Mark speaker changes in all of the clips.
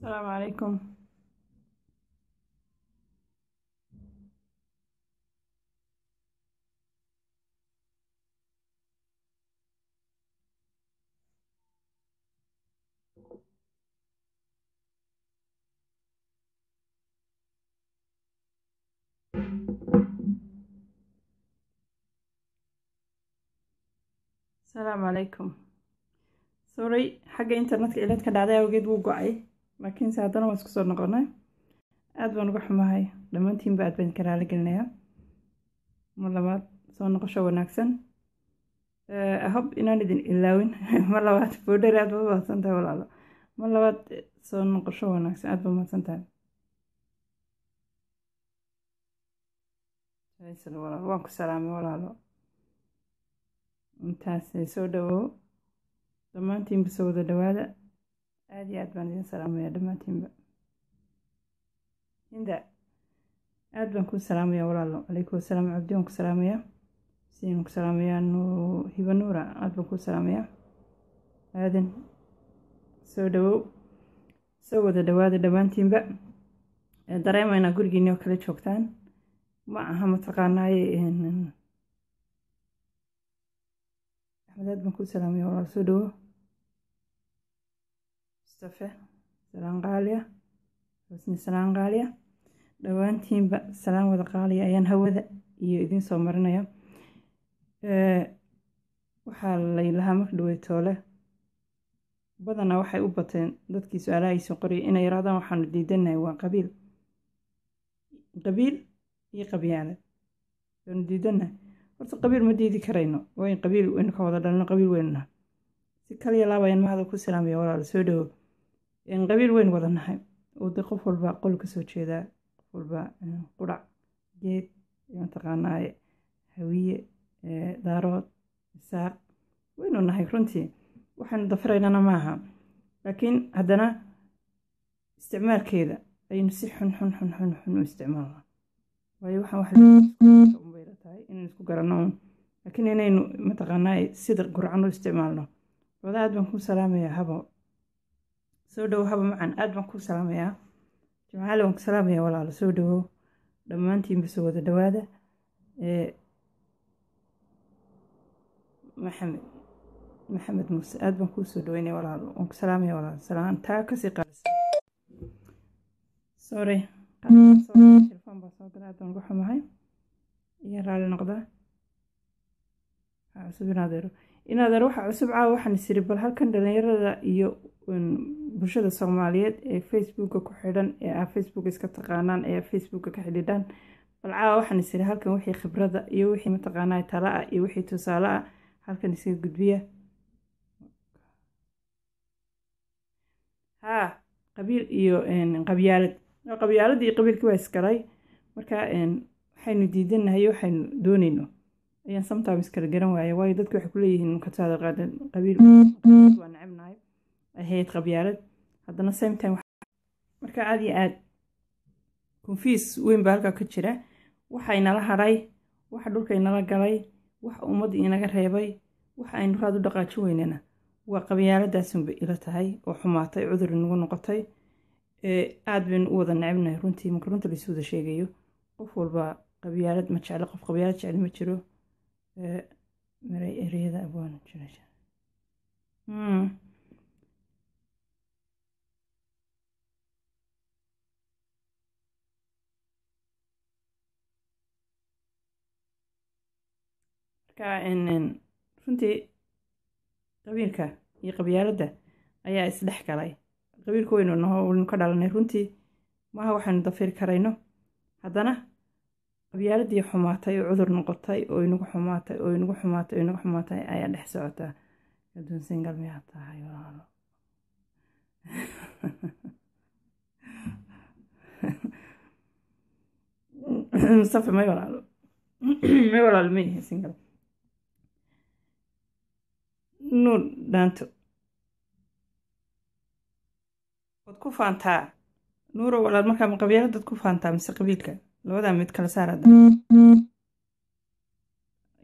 Speaker 1: السلام عليكم السلام عليكم سوري حاجة انترنت قلت ka dhacday وجد wuu laakiinse haddana waan isku soo noqonay aad baan uga xumahay dhammaantiinba aad baan ka raali gelinayaa mar labaad soo noqosho wanaagsan eh, ahob inaan idin ilaawin mar labaad boodhari aad baa mahadsan tahay walaalo mar labaad soo noqosho wanaagsan aad baa mahadsan tahay waan ku salaamay walaalo intaasee soo dhawow dhammaantiinba soo wada dhawaada aad iyo aad baan idiin salaamayaa dhammaantiinba hinda aad baan kuu salaamaya walaalo calaykum wasalaam cabdi waan ku salaamayaa sian ku salaamayaa salaamaya hiba nuura aad baan kuu salaamayaa aadan soo dhawow soo wada dhawaada dhammaantiinba dareemaynaa gurigiinni oo kala joogtaan ma aha mataqaanaaye axmed aad baan kuu salaamaya walaalo soo dhawow safe salaan qaaliya xusni salaan qaaliya dhowaantiinba salaan wada qaaliya ayaan hawada iyo idiin soo marinaya eh, waxaa laylahaa marka dhawey toole badanaa waxay u bateen dadkii su-aalaha iisoo qoriyay inay yidhahdaan waxaanu diidanahay waa qabiil qabiil iyo qabyaale waanu diidanahay horta qabiil ma diidi karayno waa in qabiil waynu ka wada dhalino qabiil weynuna si kaliya laabayaan mahada ku salaamaya walaal soo dhawow qabiil weyn wada nahay oo de qof walba qol ka soo jeedaa qof walba eh, qurac geed mataqaanaa hawiye eh, daarood isaaq waynu nahay runtii waxaynu dafaraynana maaha laakiin haddana isticmaalkeeda ayaynu si xun xun xun xun xun u isticmaalnaa waayo waxaan tahay inaynu isku garanno laakiin inaynu mataqaanaa sida gurcan u isticmaalno wada aad baan kuu salaamayaa habo soo haba macan aad baan ku salaamayaa jimcaali waan ku salaamayaa walaalo soo dhawow dhammaantiinba soo wada dhawaada maxamed maxamed muuse aad baan kuu soo dhaweynaya walaalo waan ku salaamaya walaalo salaan taa kasii qaadisa sorry telefoon baa soo gala aad baan ugu xumahay iyo raalli noqdaa cusub inaad eero waxaa cusub caawa waxaan isiri bal halkan dhalinyarada iyo bulshada soomaaliyeed ee facebooka ku xidhan ee aa facebook iska taqaanaan ee facebooka ka xidhiidhaan bal balcaawa waxaan isiri halkan wixii khibrada iyo wixii mataqaanaa tala ah iyo wixii tusaale ah halkan isaga gudbiya haa qabiil iyo qabyaalad qabyaaladda iyo qabiilkii waa isgalay marka waxaynu diidanahay waxaynu doonayno ayaan sometimes kala garan waaya waayo dadka waxay kuleeyihiin mukataada qaadan qabiil waa necebna ahayd qabyaalad haddana same time marka aada iyo aad konfiis weyn baa halkaa ka jira waxa inala hadhay waxa dhulka inala galay wax ummadda inaga reebay wax aynu raad u dhaqaaji weynena waa qabyaaladaasunba ila tahay oo xumaatay cudur inagu noqotay aada baynu u wada necibnahay runtii marka runta laisuu wada sheegayo qof walba qabyaalad ma jeclo qof qabyaalad jecli ma jiro ereyada abwaanu jirasha runtii qabiilka iyo qabyaaladda ayaa isdhex galay qabiilka weynnu ka dhalanay runtii maaha waxaynu dafiri karayno haddana qabyaaladii xumaatay oo cudur noqotay oo inagu xumaatay oo inagu xumaatay oo inagu xumaatay ayaa dhex socotaa aduun singal miyaad tahay walaalo mustafa may walaalo may walaalo ma singal nuur dhaanto waad ku faantaa nuuro walaal markaa ma qabyaaladaad ku faantaa mise qabiilka labadaa mid kala saar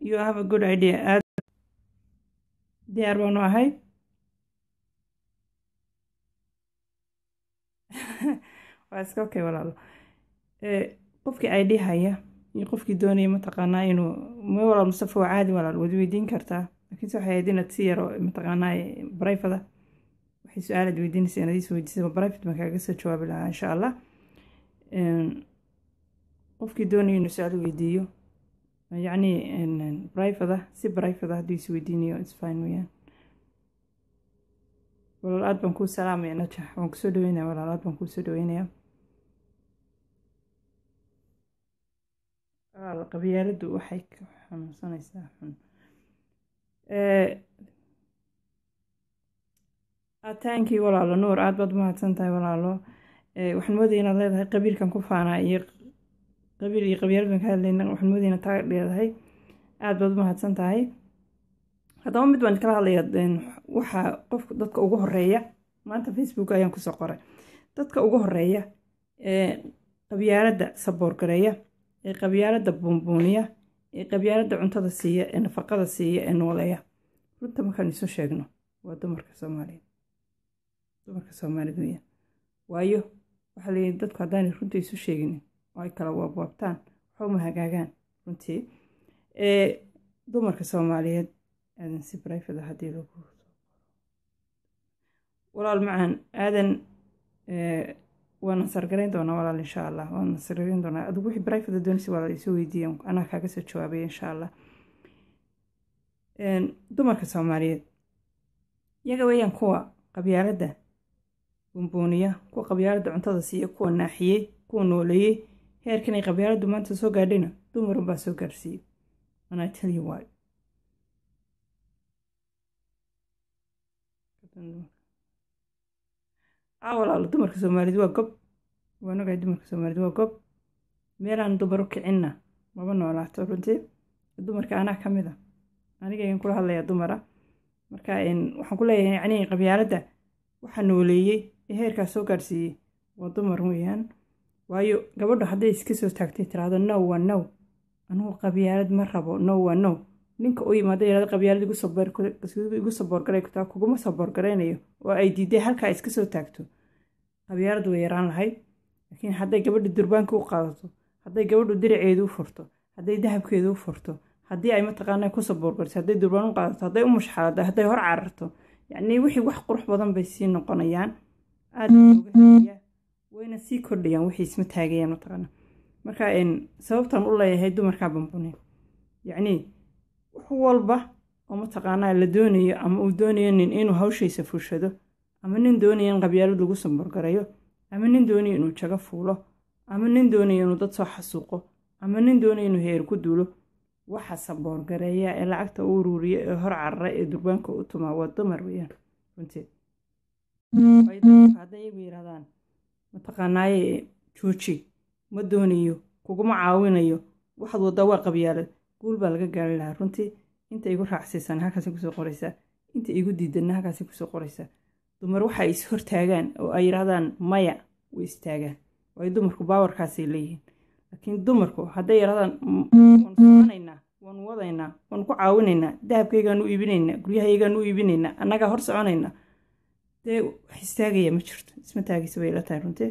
Speaker 1: you have a good idea aad diyaar baanu ahay waa iska okay walaalo eh, qofkii haya iyo qofkii doonaya mataqaanaa inuu m walaal mustafo waa caadi walaal waad weydiin kartaa laakiinse waxay ahayd inaad si yaro mataqaanaa barayfada waxay su-aalaad weydiinaysa inaad iis weydiisaba barayfad baan kaaga soo jawaabi lahaa insha allah qofkii doonayo inuu su-aal weydiiyo yacni barayfada si barayfada hadduu is weydiinayo isfine weyaan walaal aad baan kuu salaamaya najax waan kusoo dhaweynaya walaal aad baan kuusoo dhaweynaya qabyaaladu waxay ka xanuunsanaysaa xun ataankii eh, walaalo nuur aad baad umahadsantahay walaalo eh, waxaan moodaya inaad leedahay qabiilkan ku faanaa iyo qabiil iyo qabyaaladan ka hadlayna waxaan moodaya inaad taag leedahay aad baad umahadsan haddaba mid baan kala hadlaya waxaa qofka dadka ugu horeeya maanta facebook ayaan kusoo qoray dadka ugu horeeya ee qabyaaladda saboorgareeya ee qabyaaladda buunbuuniya ee qabyaaladda cuntada siiya ee nafaqada siiya ee nooleeya runta markaan isu sheegno waa dumarka soomaaliyeed dumarka soomaalida weyaan waayo waxaa la yidhi dadku haddaanay runta isu sheeginin oo ay kala waabwaabtaan waxa hagaagaan runtii ee dumarka soomaaliyeed aadan si barayfada ah haddii lagu soo walaal macaan aadan waana sargarayn doonaa walaal insha allah waana sargarayn doonaa adigu wixii brivate doonaysa walaal isu weydiiyan anaa kaaga soo jawaabaya insha allah dumarka soomaaliyeed yaga weeyaan kuwa qabyaaladda bumbuuniya kuwa qabyaaladda cuntada siiya kuwa naaxiyey kuwa nooleeyey heerkan ay qabyaaladdu maanta soo gaadhayna dumarun baa soo gaarsiiyey anaa tell you why aa walaalo dumarka soomaalida waa gob waan ogahay dumarka soomaalida waa gob meelaan dumar u kicinna maba noolaato runtii dumarka anaa ka mid a anigaygan kula hadlayaa dumara marka waxaan ku leeyahay yacnii qabyaaladda waxa nooleeyey ee heerkaas soo gaadhsiiyey waa dumar weeyaan waayo gabadho hadday iska soo taagtay tiraahdo now waa now anugu qabyaalad ma rabo now waa now ninka u yimaada yirahdo qabyaalo igu saboorgalay kutaa kuguma saboorgaraynayo oo ay diiday halkaa iska soo taagto qabyaalad way yaraan lahayd laakiin hadday gabadha durbaanka u qaadato hadday gabadhu diraceedu u furto hadday dahabkeedu u furto haddii ay mataqaanaa ku saboorgariso hadday durbaan u qaadato hadday u mushxalada hadday hor cararto yacnii wixii wax qurux badan bay sii noqonayaan aad wayna sii kordhayaan waxay isma taagayaan mataqaanaa marka sababtan u leeyahay dumarkaa bambune yacnii wax walba oo mataqaanaa la doonayo ama uu doonayo nin inuu hawshaysa fushado ama nin doonaya in qabyaalad lagu sambargarayo ama nin doonayo inuu jago fuulo ama nin doonayo inuu dad soo xasuuqo ama nin doonayo inuu heer ku duulo waxa samboorgareeya ee lacagta u uruuriya ee hor carara ee durbaanka u tumaa waa dumar weyaan runteed hadday iyagu yidhahdaan mataqaanaaye jooji ma doonayo kuguma caawinayo waxaad waddaa waa qabyaalad guul baa laga gaari lahaa runtii inta igu raacsiisana halkaasi kusoo qoraysaa inta igu diidanna halkaasi kusoo qoraysaa dumar waxa ay is hortaagaan oo ay yidhaahdaan maya way istaagaan waayo dumarku baawarkaasay leeyihiin laakiin dumarku hadday yidhahdaan waan soconaynaa waan wadaynaa waan ku caawinaynaa dahabkaygaan u iibinaynaa guryahaygaan u iibinaynaa annagaa hor soconaynaa dee wax istaagaya ma jirto isma taagisa bay la tahay runtee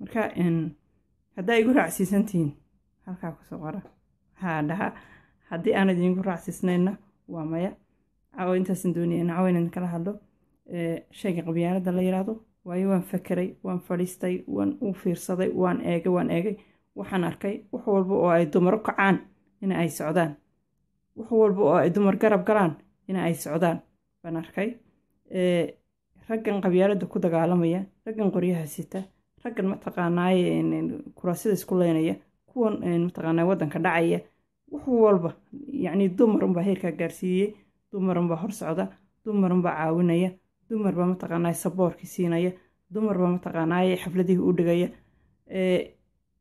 Speaker 1: marka haddaa igu raacsiisantihiin halkaa kusoo qora maxaa dhahaa haddii aanad idinku raacsisnayna waa maya oo intaasan doonaya nacawo inaan kala hadlo shayga qabyaanada la yiraahdo waayo waan fakeray waan fadhiistay waan u fiirsaday waan eegay waan eegay waxaan arkay wax walba oo ay dumar kacaan in ay socdaan wax walba oo ay dumar garab galaan in ay socdaan baan arkay raggan qabyaaladda ku dagaalamaya raggan qoryaha sita raggan mataqaanaaye kuraasyada isku leynaya kuwan mataqaanaa waddanka dhacaya wax walba yacni dumar unbaa heerkaa gaarsiiyey dumar unbaa hor socda dumar unbaa caawinaya dumar baa mataqaanaa saboorkii siinaya dumar baa mataqaanaa xafladihii u dhigaya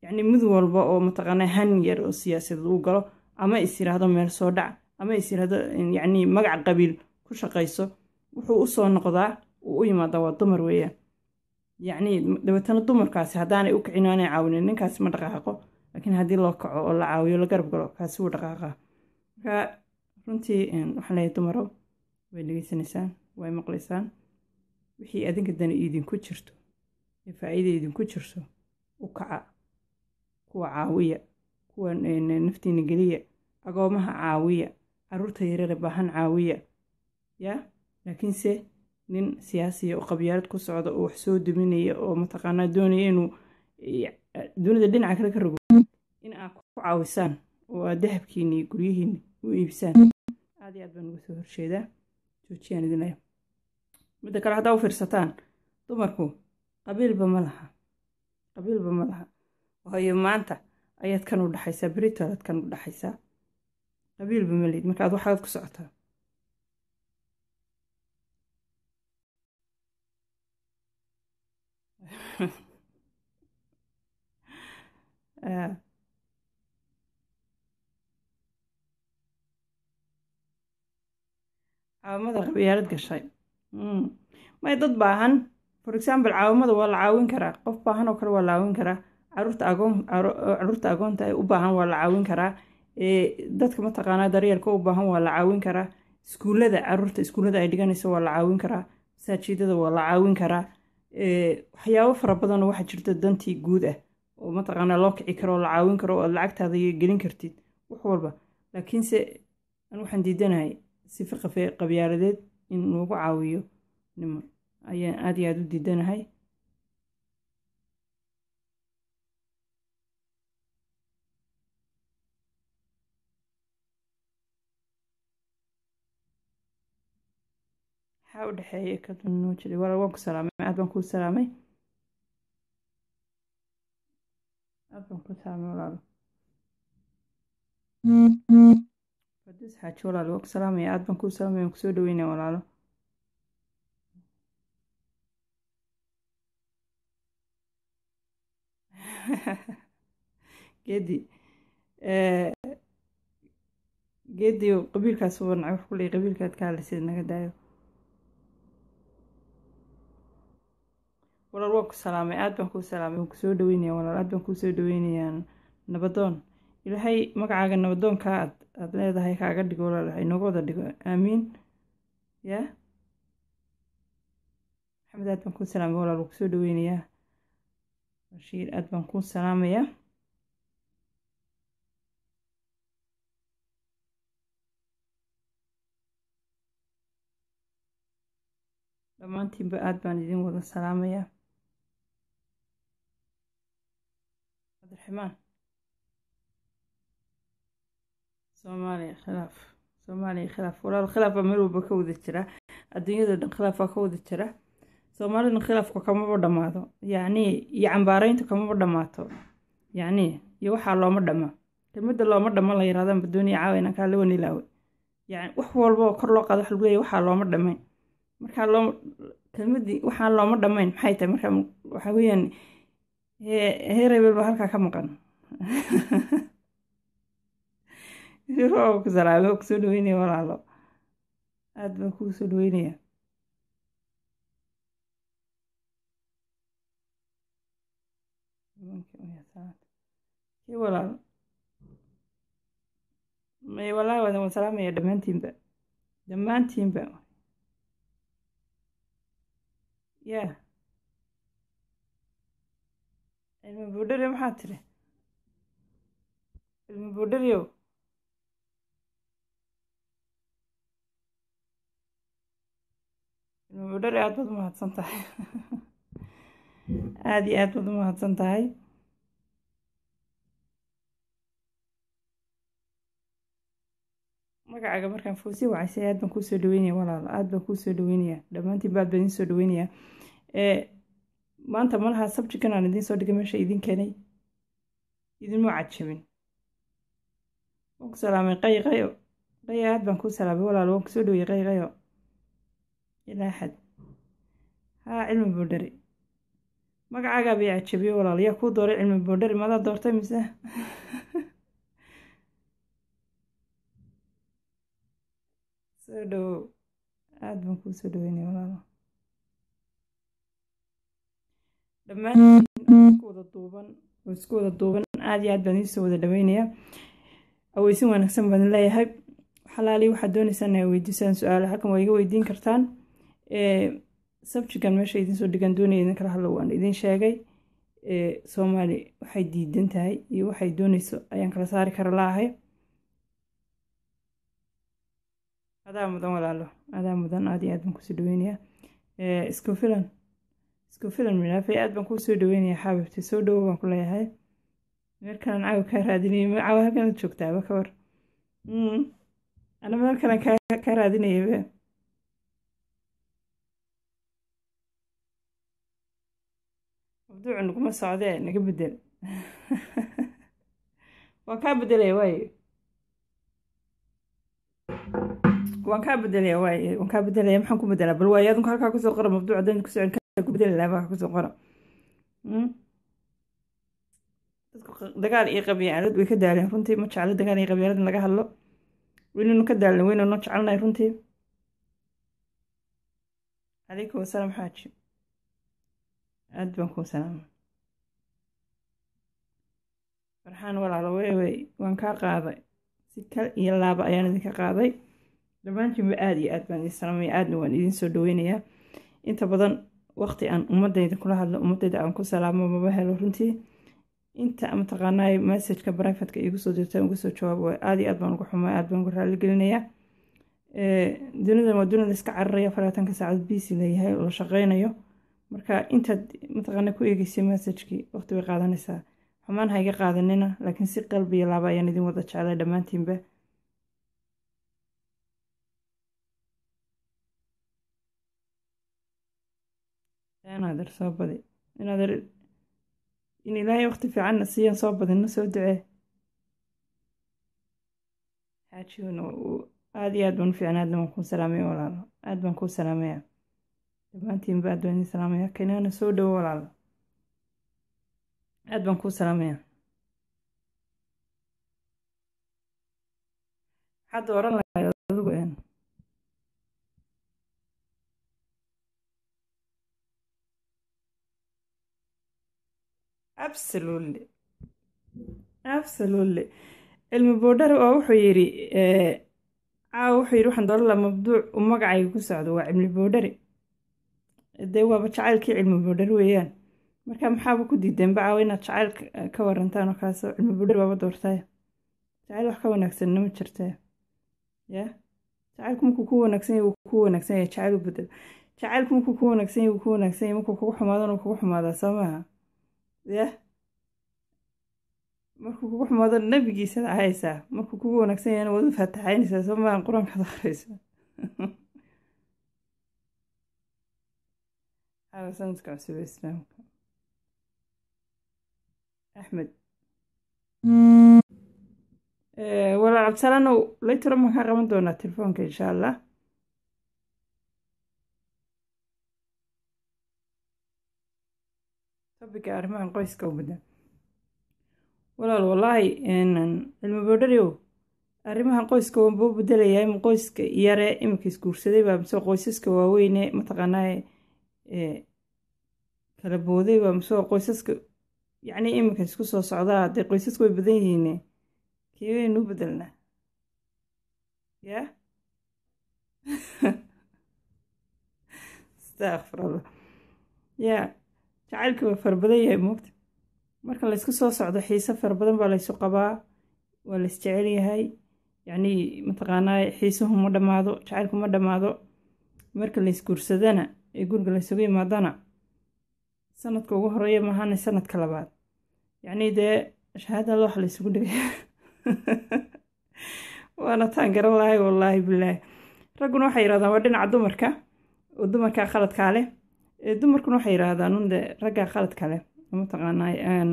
Speaker 1: yacni mid walba oo mataqaanaa han yar oo siyaasadeed uu galo ama is yiraahdo meel soo dhac ama is yiraahdo yacni magac qabiil ku shaqayso wuxuu u noqdaa uu u yimaadaa waa dumar weeyaan yacni dabeetana dumarkaasi haddaanay u kicin aanay ninkaasi ma dhaqaaqo laakiin haddii loo kaco oo la caawiyo la garab galo kaasi wuu dhaqaaqa marka runtii waxaan leeyahay dumarow way dhegeysanaysaan way maqlaysaan wixii adinka dani idinku jirto ee faa'iida idinku jirto u kaca kuwa caawiya kuwa naftiina geliya agoomaha caawiya caruurta yareere baahan caawiya yaa laakiinse nin siyaasiya oo qabyaalad ku socda oo wax soo duminaya oo mataqaanaa doonaya inuu dunida dhinaca kale ka rogo in aad ku caawisaan oo aad dahabkiina iyo guryihiina u iibsaan mm. aad iyo aad baan uga soo horjeedaa joojiyaan idinlaya midda kale haddaa u fiirsataan dumarku qabiilba ma laha qabiilba ma laha waayo maanta ayaad kan u dhaxaysaa berito aad kan u dhaxaysaa qabiilba ma leyd marka aad waxaad ku socotaa uh, caawimada qabyaalad gashay hmm. may dad baahan for example caawimada waa la caawin karaa qof baahan oo kale waa la caawin karaa caruurta agoonta ay u baahan waa la caawin karaa dadka mataqaanaa daryeelka u baahan waa la caawin karaa iskuullada caruurta iskuullada ay dhiganayso waa la caawin karaa masaajidada waa la caawin karaa waxyaabo fara badanoo waxaa jirta dantii guud ah oo mataqaanaa loo kici karo oo la caawin karo oo aad lacagtaada gelin kartid wax walba laakiinse aan waxaan diidanahay sifa qabyaaradeed in lagu caawiyo nimo ayaan aad iyo aad u diidanahay maxaa u dhexeeya kanuujida walaal waan ku salaamay aad baan ku salaamay aad baan kuu salaamay walaalo cabdis xaaji walaal waa salaamaya aad baan kuu salaamaya aan kusoo dhaweynaya walaalo geedi geedi qabiilkaas ubanacay ku kuley qabiilkaad ka hadlaysid naga daayo walaal waan ku salaamay aad baan kuu salaamay waan kusoo dhaweynaya walaal aad baan kuu soo dhaweynayaa nabadoon ilaahay magacaaga nabadoonkaa aad aad leedahay kaaga dhigo walaal waxa inooga wada dhigo aamiin ya maxamed aad baan kuu salaamaya walaal waa kusoo dhaweynayaa bashiir aad baan kuu salaamayaa dhammaantiinba aad baan idin wada salaamayaa cabdiraxmaan soomaaliya khilaaf soomaaliya khilaaf walaal khilaafbaa meel walba ka wada jira adduunyada dhan khilaafaa ka wada jira soomaalidan khilaafku kamaba dhammaado yacnii iyo cambaarayntu kamaba dhammaato yacnii iyo waxaa looma dhamma kelmadda looma dhamma la yiraadaan ambadooniya caawa inaan kaala wan ilaawe yani wax walba kor loo qaado wax lagu leeyahy waxaa looma dhammayn markaa loo kelmaddii waxaan looma dhammayn maxay tahay markaa waxaa weeyaan heer halkaa ka maqan roobka ku salaamay oo kusoo dhaweynaya walaalo aad baan kugu soo dhaweynaya walaal walaalo may wallaahi waadan wada salaamaya dhammaantiinba dhammaantiinba yaa ilma buudhari maxaa tiri ilma buudhariyow mudhari aada baad u mahadsan tahay aada iyo aad baad u mahadsan tahay magacaaga markaan foosii wacaysay aad baan kuusoo dhaweynaya walaal aad baan kuusoo dhaweynaya dhammaantiin baad baan idiin soo dhaweynaya maanta malaha sabjigan aan idiin soo dhigay meesha idin keenay idinma cajabin waan ku salaamay qayqayo qaya aad baan kuu salaamay walaal waan kusoo dhaweyay qayqayo ilaa xad haa cilmi boodhari magacaagaa bay cajabiye yaa kuu dooray cilmi boodhari madaa doortay mise soo dhowow aada baan kuu soo dhaweynay walaalo dhammaan isku wada duuban oo isku wada duuban aada iyo aad baan iisoo wada dhaweynayaa aweysin wanaagsan baan leeyahay xalaali waxaad doonaysaan inay weydiisaan su-aalo halkan waa iga weydiin kartaan sabjigan meesha idiin soo dhigaan doonaya idin kala hadlo waan idin sheegay soomaali waxay diidan tahay iyo waxay doonayso ayaan kala saari kara laahay adaa mudan walaalo adaa mudan aad iyo aad baan kusoo dhaweynayaa isku filan isku filan midhaafay aad baan kuu soo dhaweynayaa xaabibti soo dhowo baan ku leeyahay meel kalan caawa kaa raadinaya caawa halkanaad joogtaaba ka war mm, ana meel kalan kaa raadinayaba mabduucu naguma socdee naga bedel waan kaa bedelaya waayo waan kaa bedelaya waaye waan kaa bedelaya maxaan ku bedelaa bal waaye adunku halkaa kusoo qora mabduuc haddaan ku socon kaa ku bedeli lahaa baa kusoo qora dagaal iyo qabyaalad way ka daaleen runtii ma jeclo dagaal iyo qabyaalad in laga hadlo weynanu ka daalna weynanu jecelnahay runtii calaykum wasalaam xaaji aada baan kuu salaama farxaan walaalo weewey waan kaa qaaday si kal iyo laaba ayaan idinka qaaday dhammaantiinba aada iyo aad baan idin salaamaya aadna waan idin soo dhaweynayaa inta badan waqti aan ummadayda kula hadlo ummadayda aan ku salaamo maba helo runtii inta mataqaanay messajka brifadka igu soo dirtaan uga soo jawaab waay aad iyo aad baan uga xumaa aad baan uga raaligelinayaa dunidan waa duni la iska cararaya faratanka saacad b c oo la shaqeynayo marka intaad mataqaana ku eegeysay massajkii waqti bay qaadanaysaa xumaan ha iga qaadanina laakiin si qalbiya laaba ayaan idin wada jeclay dhammaantiinba ader soo badi inaadar in ilaahay waqti fiicanna siiyaan soo badinna soo duce xaajiuna aada iyo aad baan u fiicnaa adna waan kuu salaamaya walaalo aad baan kuu salaamaya Dhammaantiinba aad baan idin salaamayaa soo dhowo walaal aad baan kuu salaamayaa waxaad oran lahayd adigu een absolutely absolutely cilmi boodhar oo wuxuu yiri caawa eh, wuxuu yidhi waxaan dooran mabduuc uu magacayga ku socdo waa cilmi boodhare dee waaba jacaylkii cilmi budher weeyaan marka maxaaba ku diideen bacaawa inaad jacayl eh, ka warantaan oo kaaso cilmi budher waaba doortaya jacayl wax ka wanaagsanna ma jirtaa ya jacaylku markuu ku wanaagsan wuu ku wanaagsan jacayl u bedel jacaylku markuu ku wanaagsan wuu ku wanaagsan markuu kugu xumaadana wuu kugu xumaadaa soo maaha ya markuu kugu xumaado nabigiisaad cahaysaa markuu kugu wanaagsan waad u faataxaynaysaa soo maahan qur-aankaad akhraysaa Allsvenskans huvudström. axmed eh, walaal cabdisalaanow laytalo maxaan qaban doonaa telefoonka insha allah tobiga arrimahan qoyska umada walaal wallaahi cilmi boodhariow arrimahan qoyska wanboo bedelayaa imu qoyska yare iminka isguursaday baa mise qoysaska waaweyne mataqaanaa kala booday waa maseo qoysaska yacni iminka isku soo socdaa haddee qoysasku way badan yihiine keebaynuu bedelnaa yaa astakfirallah yaa jacaylkii waa fara badan yahay moogta marka laysku soo socdo xiise fara badan baa laysu qabaa waa lays jecel yahay yacnii mataqaanaa xiisuhu ma dhammaado jacaylku ma dhammaado marka laysguursadana ee guriga laysugu yimaadana sanadka ugu horeeya maahane sanadka labaad yacnii dee shahaadada wax la isugu waana taan garan lahay wallaahi bilaahi ragguna waxay yidhahdaan waa dhinaca dumarka oo dumarkaa qaladkaa leh dumarkuna waxay yidhaahdaan un raggaa qaladka leh mataqaanaa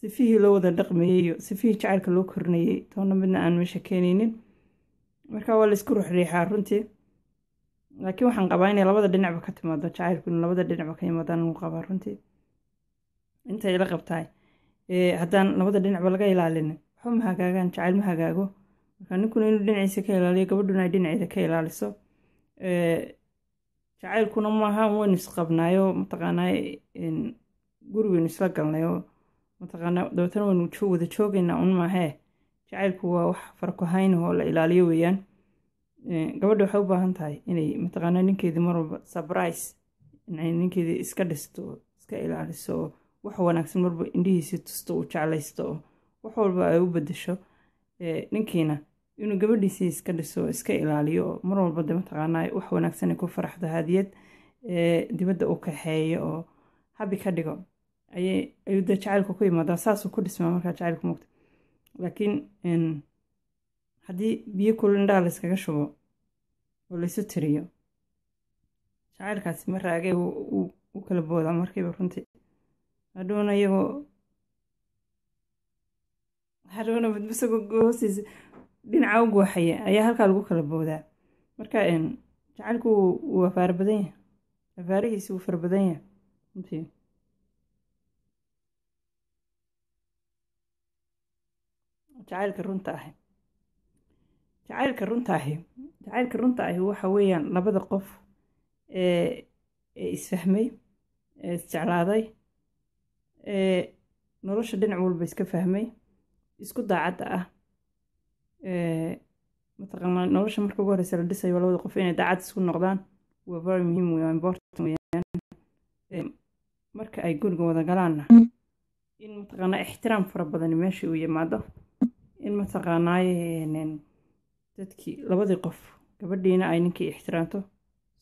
Speaker 1: sifihii loo wada dhaqmayey iyo sifihii jacaylka loo kornayey toona midna aan meesha keenaynin marka waa laisku ruxriixaa runtii laakiin waxaan qabaa inay labada dhinacba ka timaado jacaylkuna labada dhinacba ka yimaadaan lagu qabaa runtii intay la qabtahay haddaan labada dhinacba laga ilaalin waxba ma hagaagaan jacayl ma hagaago marka ninkuna inuu dhinaciisa ka ilaaliyo gabadhuna ay dhinaciisa ka ilaaliso jacaylkuna maaha waynu isqabnaayo mataqaanaa gurigaynu isla galnayo mataqaanaa dabeetana waynu wada joogaynaa un maahee jacaylku waa wax farkuhayn oo la ilaaliyo weeyaan gabadha waxay u baahan tahay inay mataqaana ninkeedii marwalba surprise inay ninkeedii iska dhisto iska ilaaliso oo wax wanaagsan marba indhihiisii tusto u jeclaysto oo wax walba ay u beddesho ninkiina inuu gabadhiisii iska dhiso oo iska ilaaliyo oo mar walba de mataqaanaa wax wanaagsan ay ku faraxdo haadiyad dibadda u kaxeeyo oo habi ka dhigo ayuu dee jacaylku ku yimaadaa saasuu ku dhismaa markaa jacaylku mugta laakiin haddii biyo kulul indhaha layskaga shubo oo laysu tiriyo jacaylkaasi ma raagee u kala boodaa markiiba runtii hadhowna iyagoo hadhowna badbasagoo hoostiisa dhinaca u gooxaya ayaa halkaa lagu kala boodaa marka jacaylku waa faara badan yahay afaarihiisi wuu fara badan yahay runtii jacaylka runta ahay jacaylka runta ahi jacaylka runta ahi waxa weeyaan labada qof ee isfahmay ee isjeclaaday ee nolosha dhinac walba iska fahmay isku daacadda ah mataqaana nolosha marka ugu horeysa la dhisayo labada qof inay daacad isku noqdaan waa very muhiim waa important weyaan marka ay guriga wada galaanna in mataqaana ixtiraam fara badani meesha uu yimaado in mataqaanaaye dadkii labadii qof gabadhiina ay ninkii ixtiraamto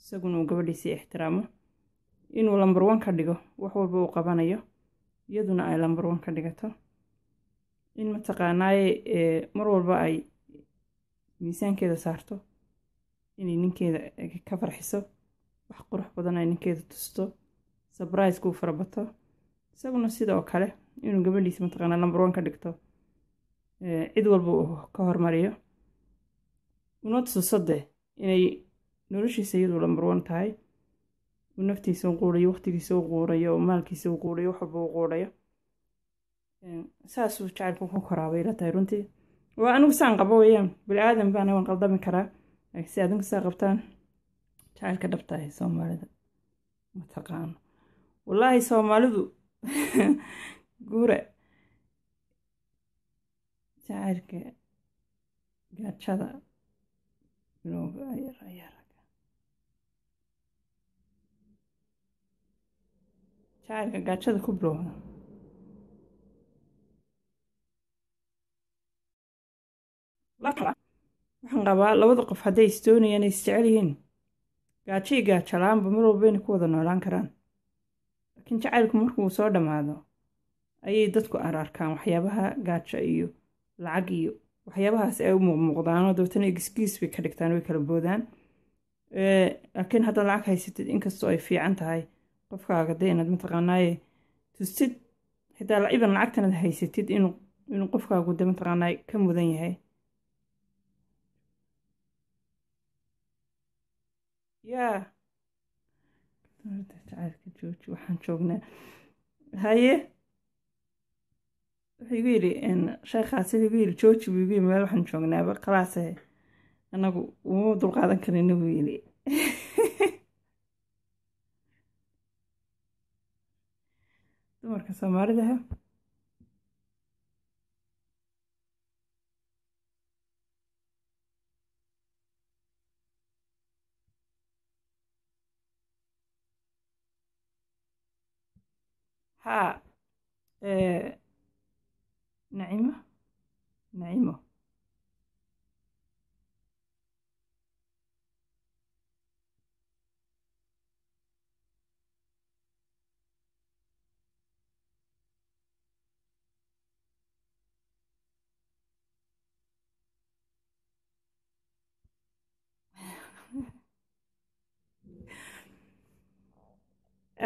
Speaker 1: isaguna uu gabadhiisii ixtiraamo inuu lambar wan ka dhigo wax walba uu qabanayo iyaduna ay lambar wan ka dhigato in mataqaanaaye mar walba ay miisaankeeda saarto inay ninkeeda ka farxiso wax qurux badan ay ninkeeda tusto kuu farabato isaguna sida kale inuu gabadhiisa mataqaanaa lambar wan ka dhigto cid walba uu ka hormariyo una tuso inay noloshiisa iyadu lambar tahay uu naftiisa u quurayo waqtigiisa u quurayo oo maalkiisa eh, u quurayo waxwalba u quurayo saasuu jacaylku ku koraa ila tahay runtii waa anigu saan qabo weeyaan bil aadan baana waan qaldami karaa laakiinse eh, adinku saa qabtaan jacaylka dhabtahay soomaalida mataqaano wallaahi soomaalidu gure jacaylka gaajada bilowga ciyaarka. Jacaylka gaajada ku bilowda. Waxaan qabaa labada qof hadday isdoonayaan ay isjecel yihiin gaajo iyo gaajo la mar walbayna ku wada noolaan karaan laakiin jacaylku markuu soo dhammaado ayay dadku ar waxyaabaha gaajo iyo lacag iyo waxyaabahaas ay u muuqmuuqdaano dabetana egisgiis bay ka dhigtaan way kala boodaan laakiin haddaad lacag haysatid inkastoo ay fiican tahay qofkaaga dee inaad mataqaanaaye tusid xitaa iban lacagtanaad haysatid inuu qofkaagu de mataqaanaaye ka mudan yahay yaa waxaan joognaa haye wuxuu igu yiri sheekhaasi wuxuu igu yiri jooji buu igu meel waxaan joognaaba kalaase eh. anagu uma dulqaadan karina buu yiri dumarka soomaalidaha haa eh, Naima Naimo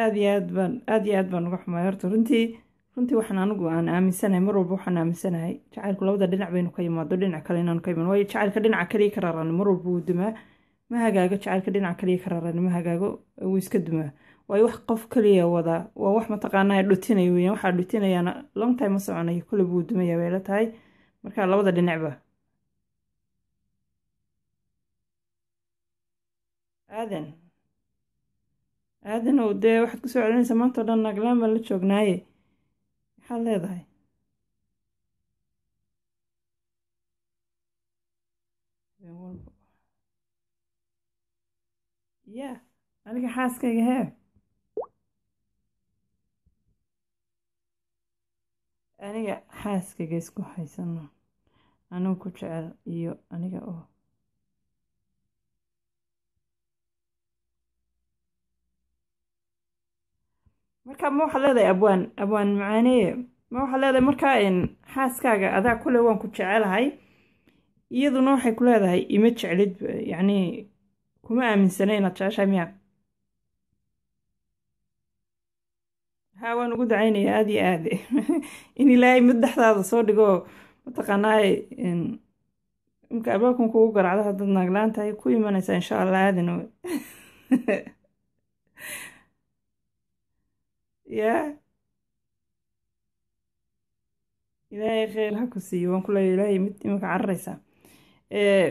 Speaker 1: aad iyo aad baan aad iyo aad baan uga xumaay horta runtii runtii waxaan anugu aan aaminsanahay mar walba waxaan aaminsanahay jacaylku labada dhinac baynu ka yimaado dhinac kale inaanu ka imaan waayo jacaylka dhinaca kaliya ka raarani mar walba wuu dumaa ma hagaago jacaylka dhinaca kaliya ka raarani ma hagaago wuu iska dumaa waayo wax qof kaliya wadaa waa wax mataqaanaa dhutinaya weyaan waxaa dhutinayaana long time ma soconayo kulaba wuu dumaya bayla tahay marka labada dhinacba aadan aadanow dee waxaad kusoo celinaysaa maantao dhan naglaan la joognaaye maxaad leedahay ya aniga xaaskayga hee aniga xaaskayga isku haysano anigu ku jecel iyo aniga oo marka ma waxaad leedahay abwaan abwaan macaaneye ma waxaad leedahay markaa xaaskaaga adaa kule waan ku jecelahay iyaduna waxay ku leedahay ima jeclid yacnii kuma aaminsana inaad jeceshahay miya haa waan ugu dacaynaya aad iyo aad in ilaahay mid dhexdaada soo dhigo mataqaanaaye imka albaabkan kugu garacdo haddaad naaglaantahay ku imanaysaa insha allah aadin ya ilaahay kheyr ha ku siiyo waan ku leeya ilaahay mid imika cararaysaa eh,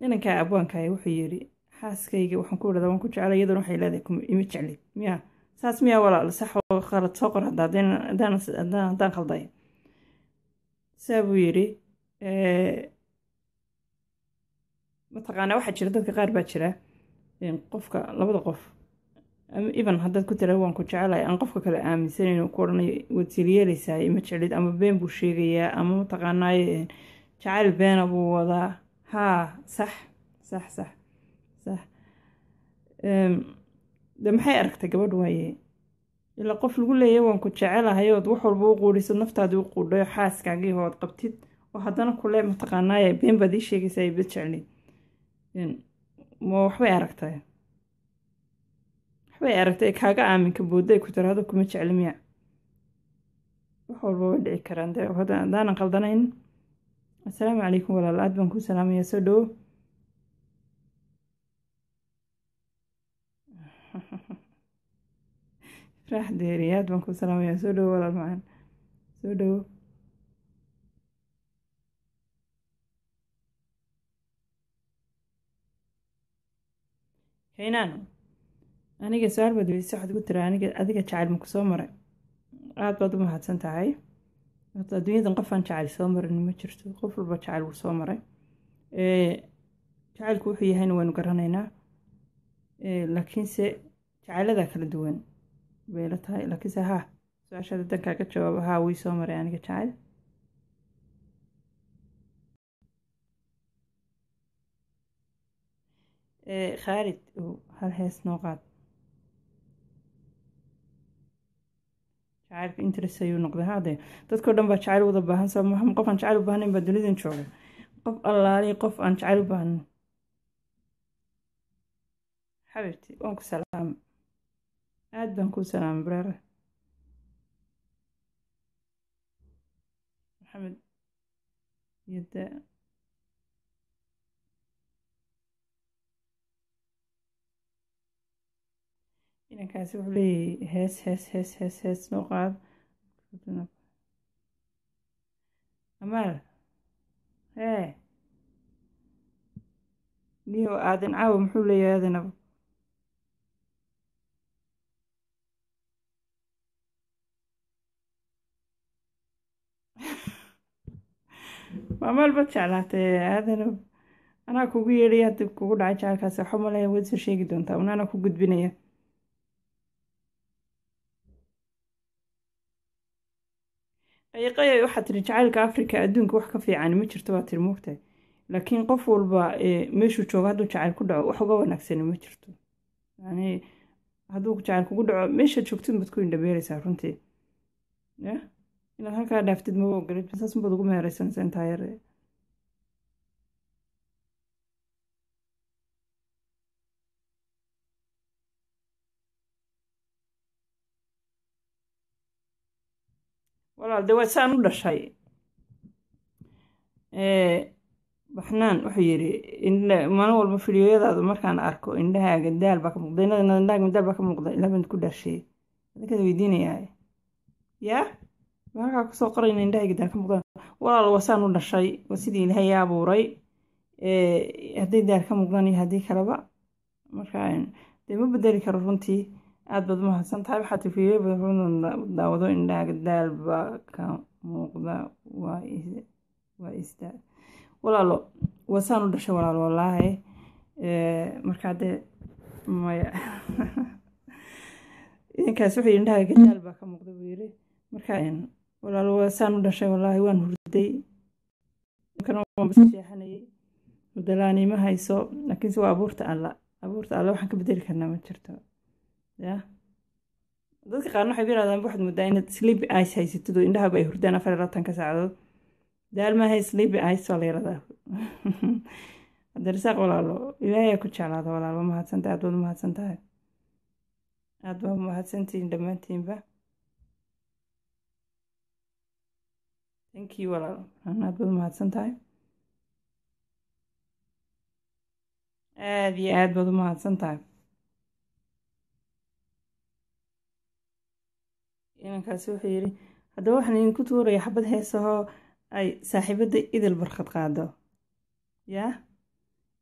Speaker 1: ninankaa abwaankaay wuxuu yidhi xaaskayga waxaan ku idhahdaa waan ku jeclay iyadoona waxay leedahay ima jeclid miya saas miyaa walaal saxoo khalad soo qor hadda haddaan saa buu yidhi eh, mataqaanaa waxaa jira dadka qaar baa jira qofka labada qof ama iban haddaad ku tiraa waan ku jecelahay aan qofka kale aaminsanayn oo ku odhanayo waad siliyeelaysaa ima jeclid ama been buu sheegayaa ama mataqaanaaye jacayl beena buu wadaa haa sax sax sax sax de maxay aragtay gabadh waaye ilaa qof lagu leeyahy waan ku jecelahay ood wax walba u quudhisad naftaadii u quudhayo xaaskaagii hood qabtid oo haddana kule mataqaanaaye been baad ii sheegaysaa ibad jeclid ma waxbay aragtay waxbay aragtay kaaga aaminka booday ku tiraahdo kuma jecli miya wax walba way dhici karaan dee haddaanan qaldanayn asalaamu calaykum walaal aad baan ku salaamaya soo dhowo raax deeri aad baan ku salaamaya soo dhowo walaal macaan soo dhowo kaynaan aniga su-aal baad weydisay waxaad ugu tiraa aniga adiga jacayl maku soo maray aad baad u mahadsan tahay horta adduunyadan qofaan jacayl soo marin ma jirto qof walba jacayl wuu soo maray eh, jacaylku wuxuu yahayna waynu garanaynaa eh, laakiinse jacayladaa kala duwan bay la tahay laakiinse haa su-aashaada dankaaga jawaabo haa way soo maray aniga jacayl eh, khaalid hal hees noo qaad jacaylka interest ayuu noqday haadee dadkao dhan baa jacayl wada baahan baahansa ma qof aan jacayl u baahnayn baa dunidan jooga qof allaali qof aan jacayl u baahnayn xabibti waan ku salaama aada baan kuu salaama bareere maxamed yada ninankaasi wuxuu leeyahay hees hees hees hees hees soo qaad amaal hee niyo aadan caawa muxuu leeyahay aadanaba maamaal ma jeclaatay aadanaba anaa kugu yeedhaya dib kugu dhacay jacalkaasi waxba malaya waad sheegi doontaa unaana ku gudbinaya xaqiiqay waxaa tiri jacaylka afrika adduunka wax ka fiican ma jirto baa tiri moogtahay laakiin qof walba eh, meeshuu joogo hadduu jacayl ku dhaco wax uga wanaagsani ma jirto yani hadduu jacayl kugu dhaco meeshaad joogtid baad ku indhabeereysaa runtii inaad halkaa dhaaftid maba ogoleed saas baad ugu meereysansa intaa walaal dee waa saan u dhashay eh, baxnaan wuxuu yiri maalin walba fidiyoyadaadu markaan arko indhahaaga daal baa ka muuqda inada indhahaaga daal baa ka muuqda ilaa ku dhaashey adinkaad weydiinayaa yaa maalkaa kusoo qorayna in indhahayga daal ka muuqdaan walaal waa saan u dhashay waa sidii ilaahay ii abuuray eh, hadday daal ka muuqdaan iyo haddii kaleba marka dee ma bedeli karo runtii aad baad umahadsantahay waxaa tifiyey daawado indhahaaga daal baa ka muuqda waa istaa walaalo wasaan u dhashay walaalo wallaahi marka haddee maya idinkaas wixii indhahaaga daal baa ka muuqda buu yiri marka walaalo wasaan u dhashay wallaahi waan hurday waan bas ma hayso laakiinse waa abuurta alla abuurta alla waxaan ka bedeli karnaa ma jirto ya dadka qaarna waxay ku yirahdaan waxaad muddaa inaad sleepy ice haysatid oo indhahaba ay hurdaan afar iyo saacadood daal maaha ice waa la yiradaa abdirasaaq walaalo ilaahay ku jeclaada walaalo waa mahadsantahay aad baad umahadsan tahay aad baad umahadsantihiin dhammaantiinba tankii walaalo aad baad umahadsan aad iyo aad baad umahadsan tahay inankaasi wuxuu yidhi haddaba waxaan idinku tuuraya xabad heesahoo ay saaxiibadda idil barkhad qaado yaa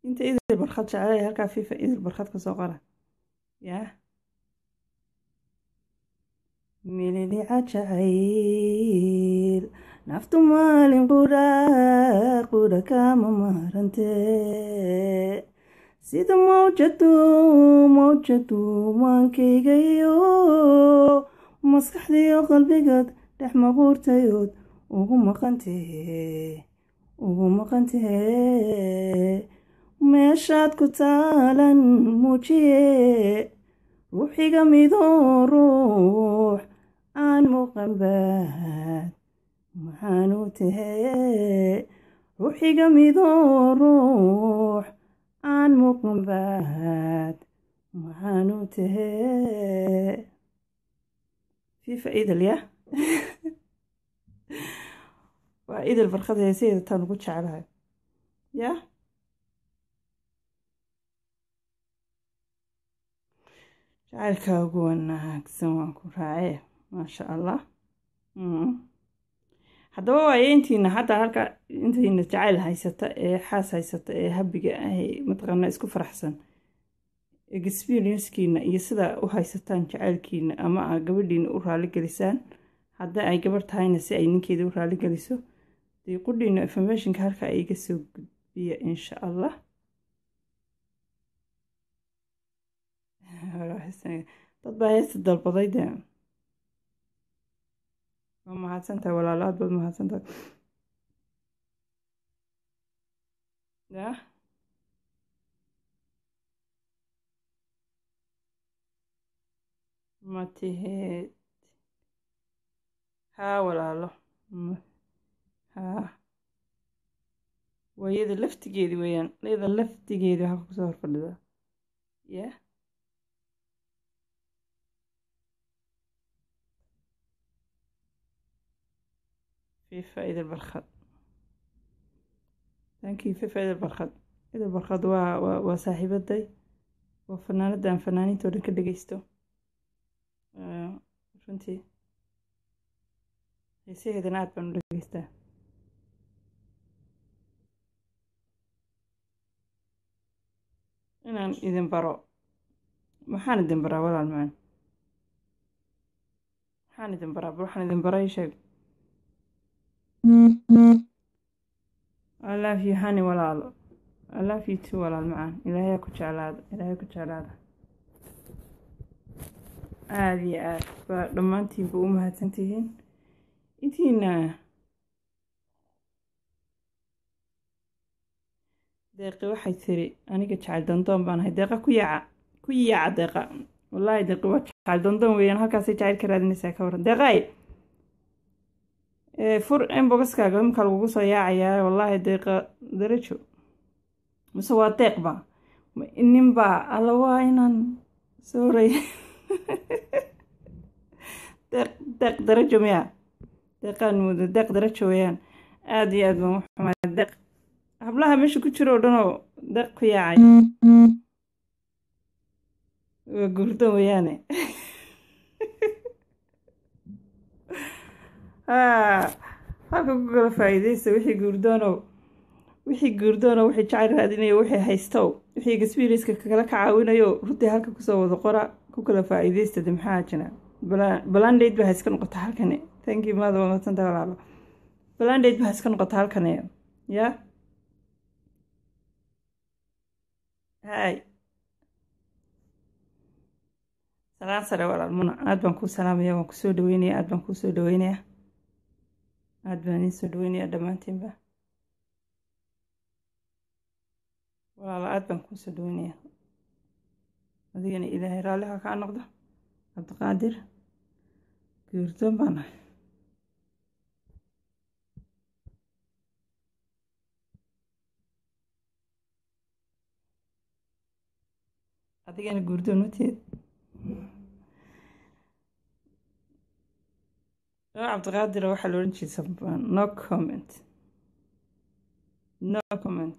Speaker 1: inta idil barkhad jeclaya halkaa fifa idil barkhad ka soo qora yaa mililica jacayl naftu maalin qudha qura kama maarante sida mawjadu mawjadu waankaygayo maskaxdiiyo qalbigaad dhex maquurtayood ugu maqantihe ugu maqantihe meeshaad ku taalan muujiye ruuxiga midoo ruux aan muuqanbaad maxaanu tahee ruuxiga midoo ruux aan muuqanbaad maxaanu tahee في faa-iida lya waa idil barkad heeseeda taan ugu jeclahay yah jacaylkaa ugu wanaagsan waan ku raace maasha allah mm-hmm. haddaba waayo intiina haddaa halkaa intiina jacayl haysata ee xaas haysata ee habiga ah mataqaana isku faraxsan experienskiina iyo sidaa u haysataan jacaylkiina ama a gabadhiina u raali gelisaan haddii ay gabarh tahayna si ay ninkeeda u raaligeliso dii qudhiina informationka halka iga soo gudbiya insha allah dad baa heesta dalbaday de waa mahadsantahay walaalaad baad mahadsantahay Ma haa walaalo haa waa iyada laftigeedi weeyaan iyada laftigeedi waxaa kusoo horfadhidaa ya fifa idil barkad tankii fifa idil barkhad idil barkhad waa waa saaxiibaday waa fanaanadaan fanaaniinta o dhan ka dhegeysto runtii xiisaheedana aad baan u dhegeystaa inaan idin baro maxaan idin baraa walaal maan maxaan idin baraa bal waxaan idin baray sheeg I love you honey walaalo I you too walaal macan ilaahay ku jeclaada ilaahay ku jeclaada aada iyo aad baa dhammaantiinba u mahadsantihiin intiina deeqi waxay tiri aniga jecel dandoon baan ahay deeqa ku yaaca ku yaaca deeqa wallaahi deeqi waa jecel dandoon weeyaan halkaasay jacayl ka raadinaysaa ka waran deeqay fur inboxkaaga imka lagugu soo yaacayaa wallaahi deeqa darajo mise waa deeqba ninbaa alla waa inaan sooray deeq darajo miya deeqaan muudo deeq darajo weeyaan aada iyo aad baan u deeq hablaha meesha ku jiro o dhanoo deeq ku waa guurdo weeyaane ah, halka ku kala faa'iidaysa wixii guurdoonow wixii guurdoonow wixii jacayl raadinayo wixii haystow wixii gasbiiriiska kala ka caawinayo runtii halka kusoo wada qora ku kala faa'iideysta maxaa balandhayd baa iska noqota halkan tankii maada waa madsanta walaalo balandhayd baa iska noqota halkan ya hay salaan sare walaal muna aada baan kuu salaamaya waan kusoo dhaweynaya aad baan kuusoo dhaweynaya aad baan idiin soo dhaweynaya dhammaantiinba walaalo aada baan kuusoo dhaweynaya adigana ilaahay raalli ha kaa noqdo cabdiqaadir Gördün bana. adigana gurdoon mateed ah, oo cabdiqaadir waxaa la odhan jiray no comment no comment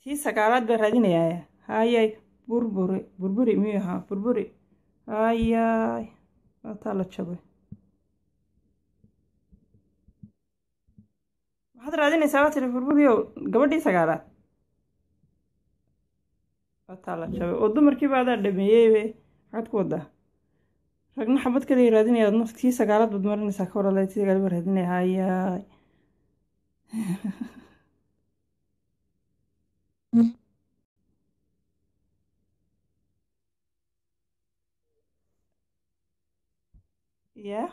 Speaker 1: tii sagaalaad baa raadinayaa hayay burburi burburi miyuu ahaa burburi ayaay waataa la jabay waxaad raadinaysaa waa tiri burburiow gabadhii sagaalaad waataa la jabay oo dumarkiiba adaa dhameeyeybe maxaad ku wadaa ragna xabad kaliya raadinayaad maskii sagaalaad baad marinaysaa ka warala ti sagaal ba raadinaya hayaay Yeah?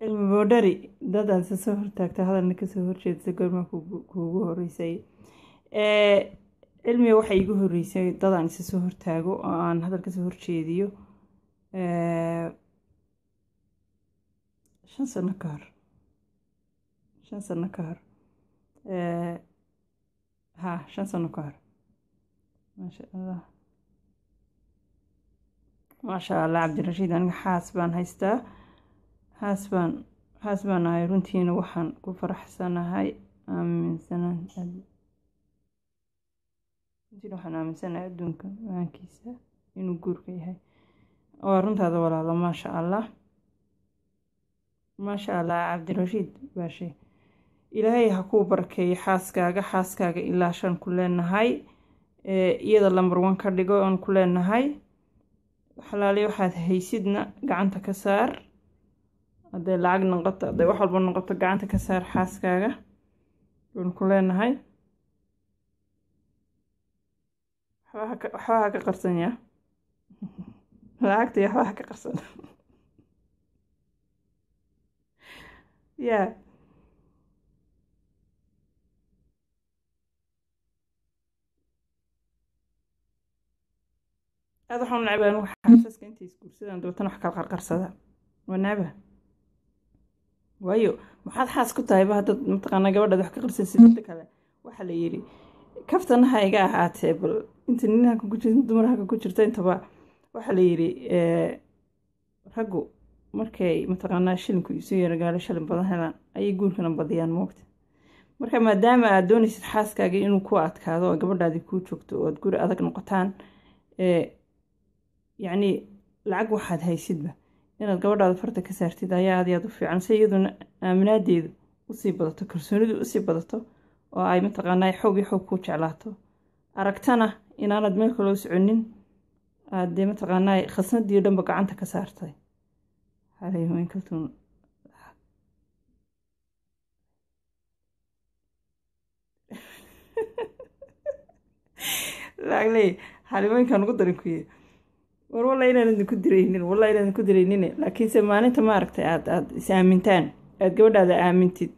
Speaker 1: cilmi boodhari dadaan aanse soo hortaagta hadalna kasoo horjeedsa goormaa kuugu horeysay eh, cilmiga waxay igu horreysay dadaan aan isa soo hortaago oo aan hadal kasoo horjeediyo eh, shan sano ka hor shan sano ka hor eh, haa shan sano ka hor maasha allah maasha allah cabdirashiid aniga xaas baan haystaa xaas baan xaas baan ahay runtiina waxaan ku faraxsanahay aaminsanaan runtiina waxaan aaminsanahay adduunka maankiisa inuu guurka yahay waa runtaada walaalo maasha allah maasha allah cabdirashiid baashay ilaahay ha kuu barkeeyo xaaskaaga xaaskaaga ilaashaan ku leenahay iyada lambar wan ka dhigo oon ku leenahay xalaali waxaad haysidna gacanta ka saar hadday lacag noqoto hadday wax walba noqoto gacanta ka saar xaaskaaga oon ku leenahay waxbaha ka qarsanya lacagtai waxbaha ka qarsan ya aad waxaan u necbay xaasaska hmm. intay isguursadaan dabatan wax kala qarqarsada waa necba waayo maxaad xaas ku tahay ba haddad mataqaana gabadhaad wax ka qarsansid inta kale waxaa la yidhi kaftana ha iga ahaatee bal inta ninhanka ku jirta dumarhanka ku jirta intaba waxaa la yidhi raggu markay mataqaanaa shilinku isu yaragaalo shilin badan helaan ayay guurkana badiyaan moogta marka maadaama aad doonaysid xaaskaaga inuu ku adkaado oo gabadhaadii kuu joogto ood guri adag noqotaan yacni lacag waxaad haysidba inaad gabadhaada farta ka saartid ayaa aad yaad u fiican si iyaduna aaminaadeedu usii badato kalsoonidu usii badato oo ay mataqaana xoog iyo xoog kuu jeclaato aragtana inaanad meel kaloo soconin aad dee mataqaanaa khasnadiio dhanba gacanta ka saartay xaalimooyinkaan ugu darinkuye war walla inaan idinku diraynin walla inaan ku diraynin laakiinse maalinta maaragtay aad aad is aamintaan aad gabadhaada aamintid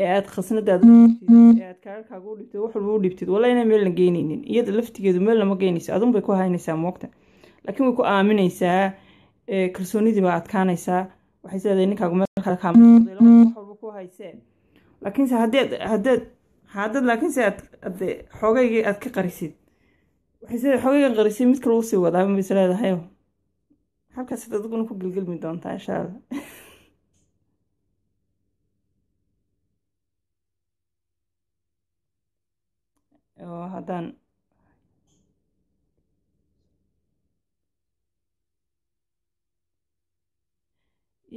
Speaker 1: ee aad khasnadaada ee aad kaarkaaga u dhibtid wax walba u dhibtid walla inaan meel la geynaynin iyada laftigeedu meel lama geynayso adun ku haynaysaa moogta laakiin way ku aaminaysaa kalsoonidii baa adkaanaysaa waxay sidaadee ninkaagu meel kale kaamaqday wax walba ku hayseen laakiinse haddeed haddeed laakiinse aad xogaygii aad ka qarisid waxay sida xoogagan qarisay mid kale usii wadaaba ma is leedahayo halkaasad adiguna ku gelgelmi doontaa insha alla haddaan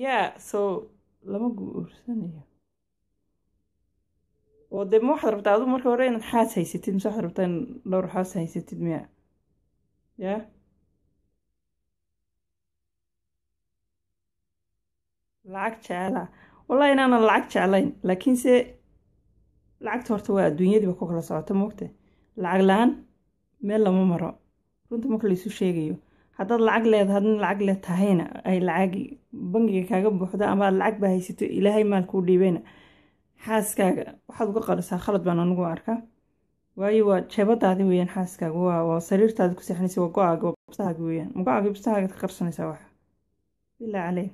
Speaker 1: ya so lama gu oo de ma waxaad rabtaa adu marka hore inaad xaas haysatid mise waxaad rabtaa in dhowr xaas haysatid miya ya lacag jeclaa wallahi inaanan lacag jeclayn laakiinse lacagta horta waa adduunyadiiba ku kala socota moogta lacag la-aan meel lama maro runta marka laisu sheegayo haddaad lacag leeda hadna lacag le tahayna ay lacagi bangiga kaaga buuxdo ama lacag ba haysato ilaahay maal kuu dhiibayna xaaskaaga waxaad uga qarisaa khalad baan anugu arkaa waayo waa jeebadaadi weyaan xaaskaaga waa sariirtaadi ku seexanaysa waa go-aaga waa bustahaaga weyaan mago-aaga bustahaaga ka qarsanaysaa waxa bilaa caley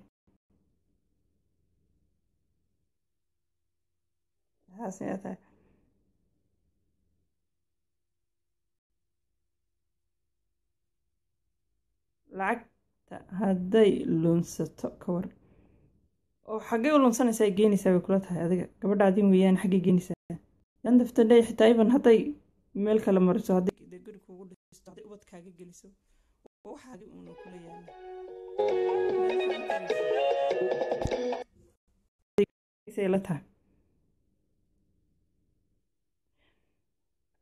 Speaker 1: lacagta hadday luunsato ka war oo xaggay u lunsanaysaa geenaysaa bay kula tahay adiga gabadhaadin adin weeyaan xaggay geenaysaa yan xitaa iban hadday meel kale mariso hadday dee guri kuugu dhisto hadday ubad kaaga geliso waxaadi uuna kula yaala tahay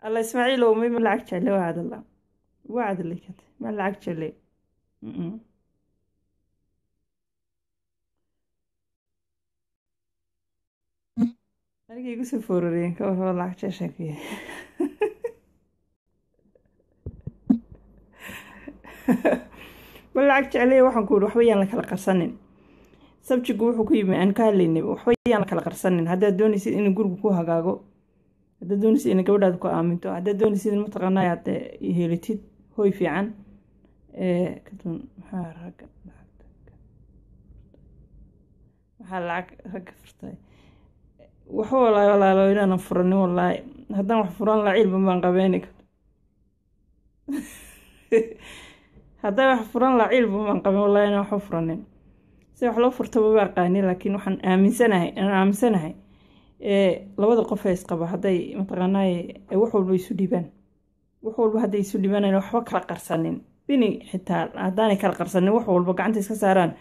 Speaker 1: alla ismaaciilow mima lacag jecle waa cadalla waa cadallay kata ma lacag jecle aniga ku soo foorareen ka wuxuu lacag jeeshan ku yahay ma lacag jeclaya waxaan ku waxba yaan la kala qarsanin sabjigu wuxuu ku yimi aan ka hadlaynay waxba yaan la kala qarsanin haddaad doonaysid inuu guriga ku hagaago haddaad doonaysid inay gabadhaada ku aaminto haddaad doonaysid in mataqaanaa aad helitid hoy fiican maxaa lacag ragga furtay waxba walaahi walaalo inaanan furanin walaahi haddaan wax furan laha cilban baan qabeyni kar haddaan wax furan laha cilban baan qaben wallahi inaan waxba furanin si wax loo furtaba ba aqaani laakiin waxaan aaminsanahay inaan aaminsanahay labada qof ee isqaba hadday mataqaanaa wax walba isu dhibaan wax walba hadday isu dhibaan waxba kala qarsanin bini xitaa haddaanay kala qarsanin wax walba gacanta iska saaraan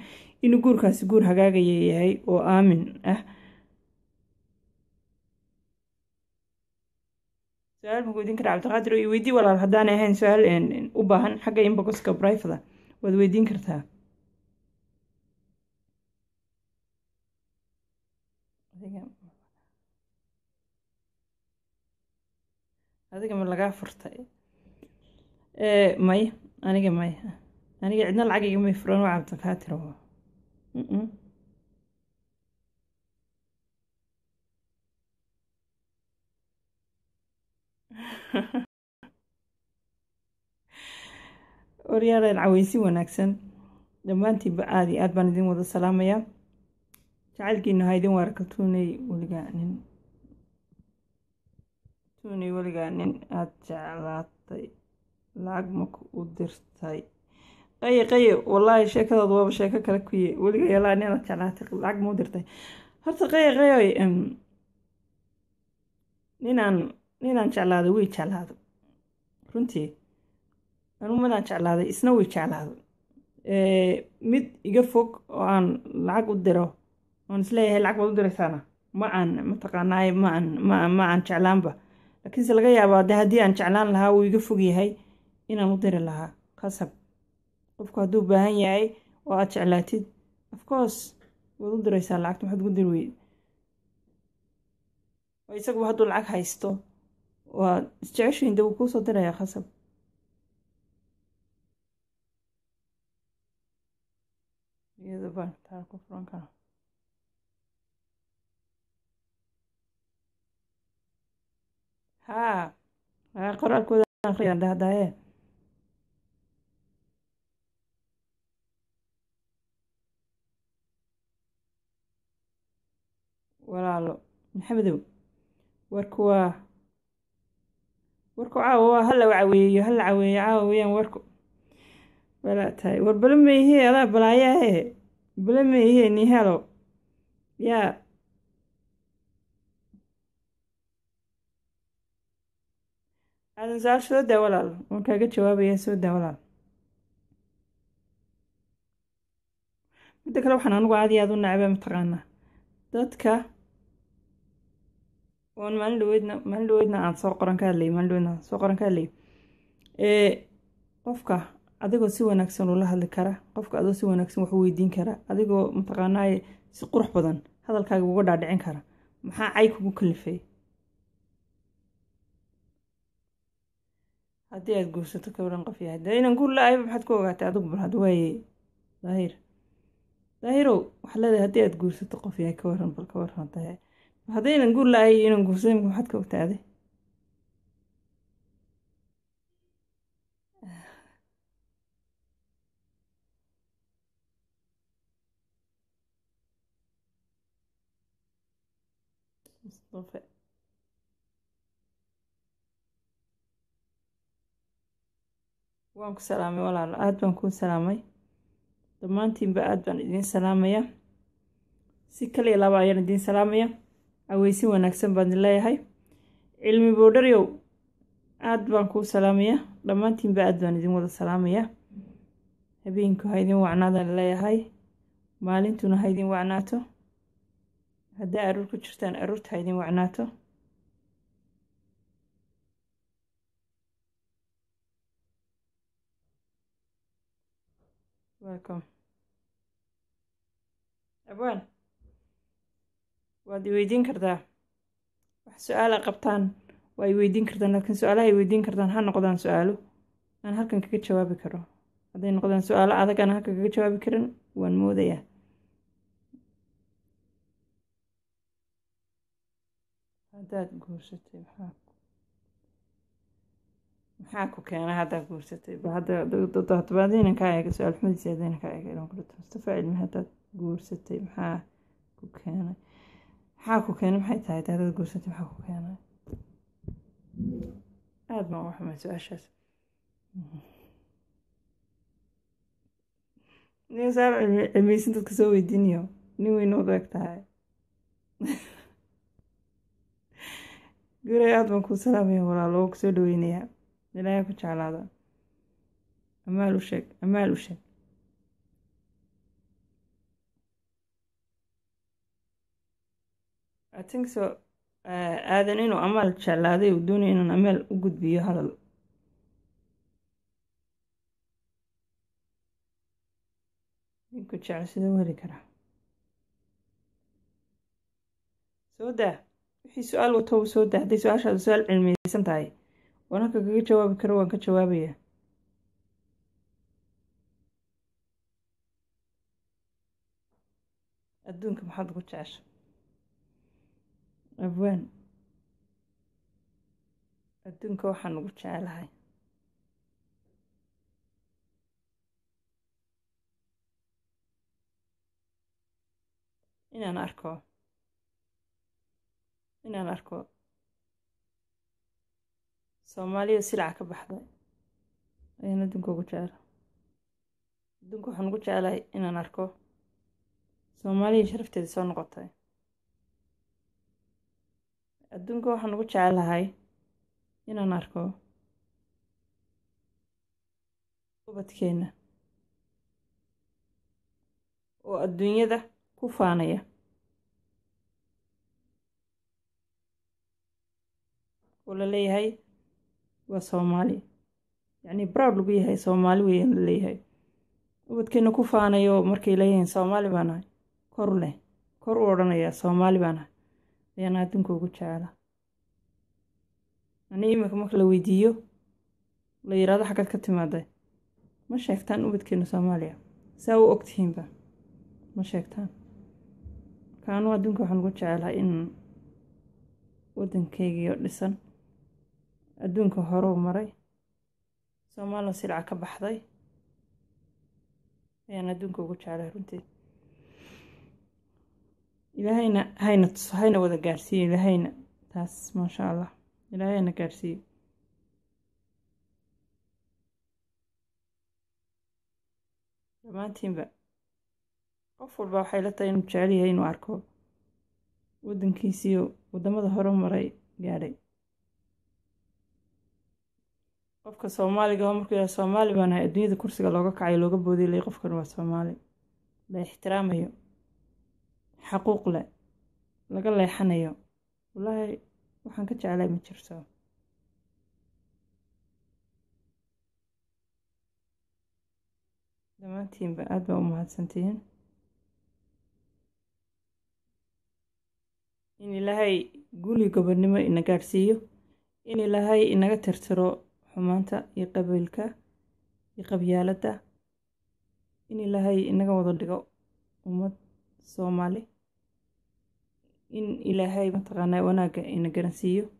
Speaker 1: inuu guurkaasi guur hagaagaya yahay oo aamin ah su-aal buu weydiin karaa cabdiqaadir iyo weydii walaal haddaan ahayn su-aal u baahan xagga inboxka brivada waad weydiin kartaa adiga ma lagaa furtay may aniga maya aniga cidna lacag igama furan waa cabdiqaatir oryaaleen caweynsi wanaagsan dhammaantiinba aad iyo aad baan idin wada salaamayaa jacaylkiinu ha idin waarka tuunay weligaa nin tuunay weligaa nin aad jeclaatay lacag maku u dirtay qaye qaye wallaahi sheekadooda waaba sheeko kale kuye weliga yalaa nin aad jeclaatay lacag u dirtay horta qaye qaye ninaan ninaan jeclaaday way jeclaaday runtii anuu midaan jeclaaday isna way jeclaaday mid iga fog oo aan lacag u diro oon isleeyahay lacag baad u diraysaana ma aan mataqaanaaye maaan ma aan jeclaanba laakiinse laga yaabo de haddii aan jeclaan lahaa wuu iga fog yahay inaan u diri lahaa khasab qofku hadduu baahan yahay oo aad jeclaatid of afcourse waad u diraysaa lacagta maxaad gu diri weyde isaguba hadduu lacag haysto waa isjeceshiin de wuu kuusoo dirayaa khasab iyada baan taa ku ha qoraalkooda e. walaalo maxamedow war kuwaa warku caawa waa hala caweeyo hala caweeyo caawa weyaan warku balaa tahay war bala meyhe adaa balaayahe bala meyhe ni helo yaa aadan saal soo daa walaal waan kaaga jawaabayaa soo daa walaal midda kale waxaan anugu aad iyo aad u nacbaa mataqaanaa dadka n maalindhaweedna maalindhaweedna aan soo qoran ka hadlay maalindhaweedna soo qoran ka hadlay eh, qofka adigoo si wanaagsan ula hadli kara qofka adigoo si wanaagsan wax u weydiin kara adigoo mataqaanaaye si qurux badan hadalkaaga uga dhaadhicin kara maxaa cay kugu kalifay haddii aada guursato kabran qof yahay dee inaan guur la maxaad ku ogaatay adigu balhad waaye daahir daahirow waxaad leedahay haddii aada guursato qof yahay ka waran bal ka waran dahe haddaynan guur la-ay inaan guursaday marka maxaad ka ogtaaday waan ku salaamay walaalo aada baan kuu salaamay dhammaantiinba aada baan idiin salaamayaa si kaliya laba ayaan idiin salaamaya aweysin wanaagsan baan leeyahay cilmi boodharyow aad baan kuu salaamaya dhammaantiinba aad baan idin wada salaamaya habeenku ha idin wacnaadaan leeyahay maalintuna haydin wacnaato haddaa aruur ku jirtaan aruurta haydin wacnaato welcome abaan waad weydiin kartaa wax su-aala qabtaan waa weydiin kartaan laakiin su-aalaha ay weydiin kartaan ha noqdaan su-aalo aan halkan kaga jawaabi karo hadday noqdaan su-aalo adag aan halkan kaga jawaabi karin waan moodayaa hadaad guursatay maxaa ku keena haddaad guursatay haddaadaynan kaa eega su-aal xumadiisa hadaynan kaa eega mustafa cilmi hadaad guursatay maxaa ku keenay maxaa ku keenay maxay tahay daadada guursatay maxaa ku keenay aada baan u xumay su-aashaas nin nisaa cilmiyeysan dadka soo weydiinayo nin weyna udu eg tahay guuray aada baan kuu salaamaya walaalo oo ku soo dhaweynayaa ilaahay ku jeclaada amaal u sheeg amaal u sheeg I uh, aadan inuu amaal jeclaaday uu doonaya inaan amaal u gudbiyo hadal ninku jecel siduu heli karaa soo daa wixii su-aal wato uu soo daa hadday su-aashaadu su-aal cilmiyeysan tahay waan halka kaga jawaabi karo waan ka jawaabaya adduunka maxaad ugu jecesha abwaan adduunka waxaan ugu jecelahay inaan arko inaan arko soomaaliya silaca ka baxday ayaan adduunka ugu jecela adduunka waxaan ugu jecelahay inaan arko soomaaliya sharafteeda soo noqotay adduunka waxaan ugu jeclahay inaan arko ubadkeenna oo adduunyada ku faanaya oo la leeyahay waa soomaali yacnii broud lagu yahay soomaali weeyaan la leeyahay ubadkeenna ku faanayo markay leeyihiin soomaali baa nahay kor leh kor u odhanayaa soomaali baa ayaana adduunka ugu jecela ani imika marka la weydiiyo la yidhaahdo xagad ka timaaday ma sheegtaan ubadkeena soomaaliya saa u ogtihiinba ma sheegtaan marka anuu adduunka waxaan ugu jecelaa in waddankaygiio dhisan adduunka horeu maray soomaaliya silca ka baxday ayaan adduunka ugu jeclay runtii ilaahayna hayna tuso hayna wada gaarsiiye ilaahayna taas maasha allah ilaahay hayna gaarsiiye dhammaantiinba qof walba waxay la tahay inuu jecel yahay inuu arko waddankiisiiyo waddamada horumaray gaadhay qofka soomaaliga oo markuu yahay soomaali baana adduunyada kursiga looga kacay looga boodiyay qofkan waa soomaali la ixtiraamayo xaquuq leh laga leexanayo wallaahi waxaan ka jeclay ma jirto dhammaantiinba aad baa u mahadsantihiin in ilaahay guli gobodnimo ina gaadhsiiyo in ilaahay inaga tirtiro xumaanta iyo qabiilka iyo qabyaaladda in ilaahay inaga wada dhigo ummad soomaali in ilaahay mataqaana wanaagga ina garansiiyo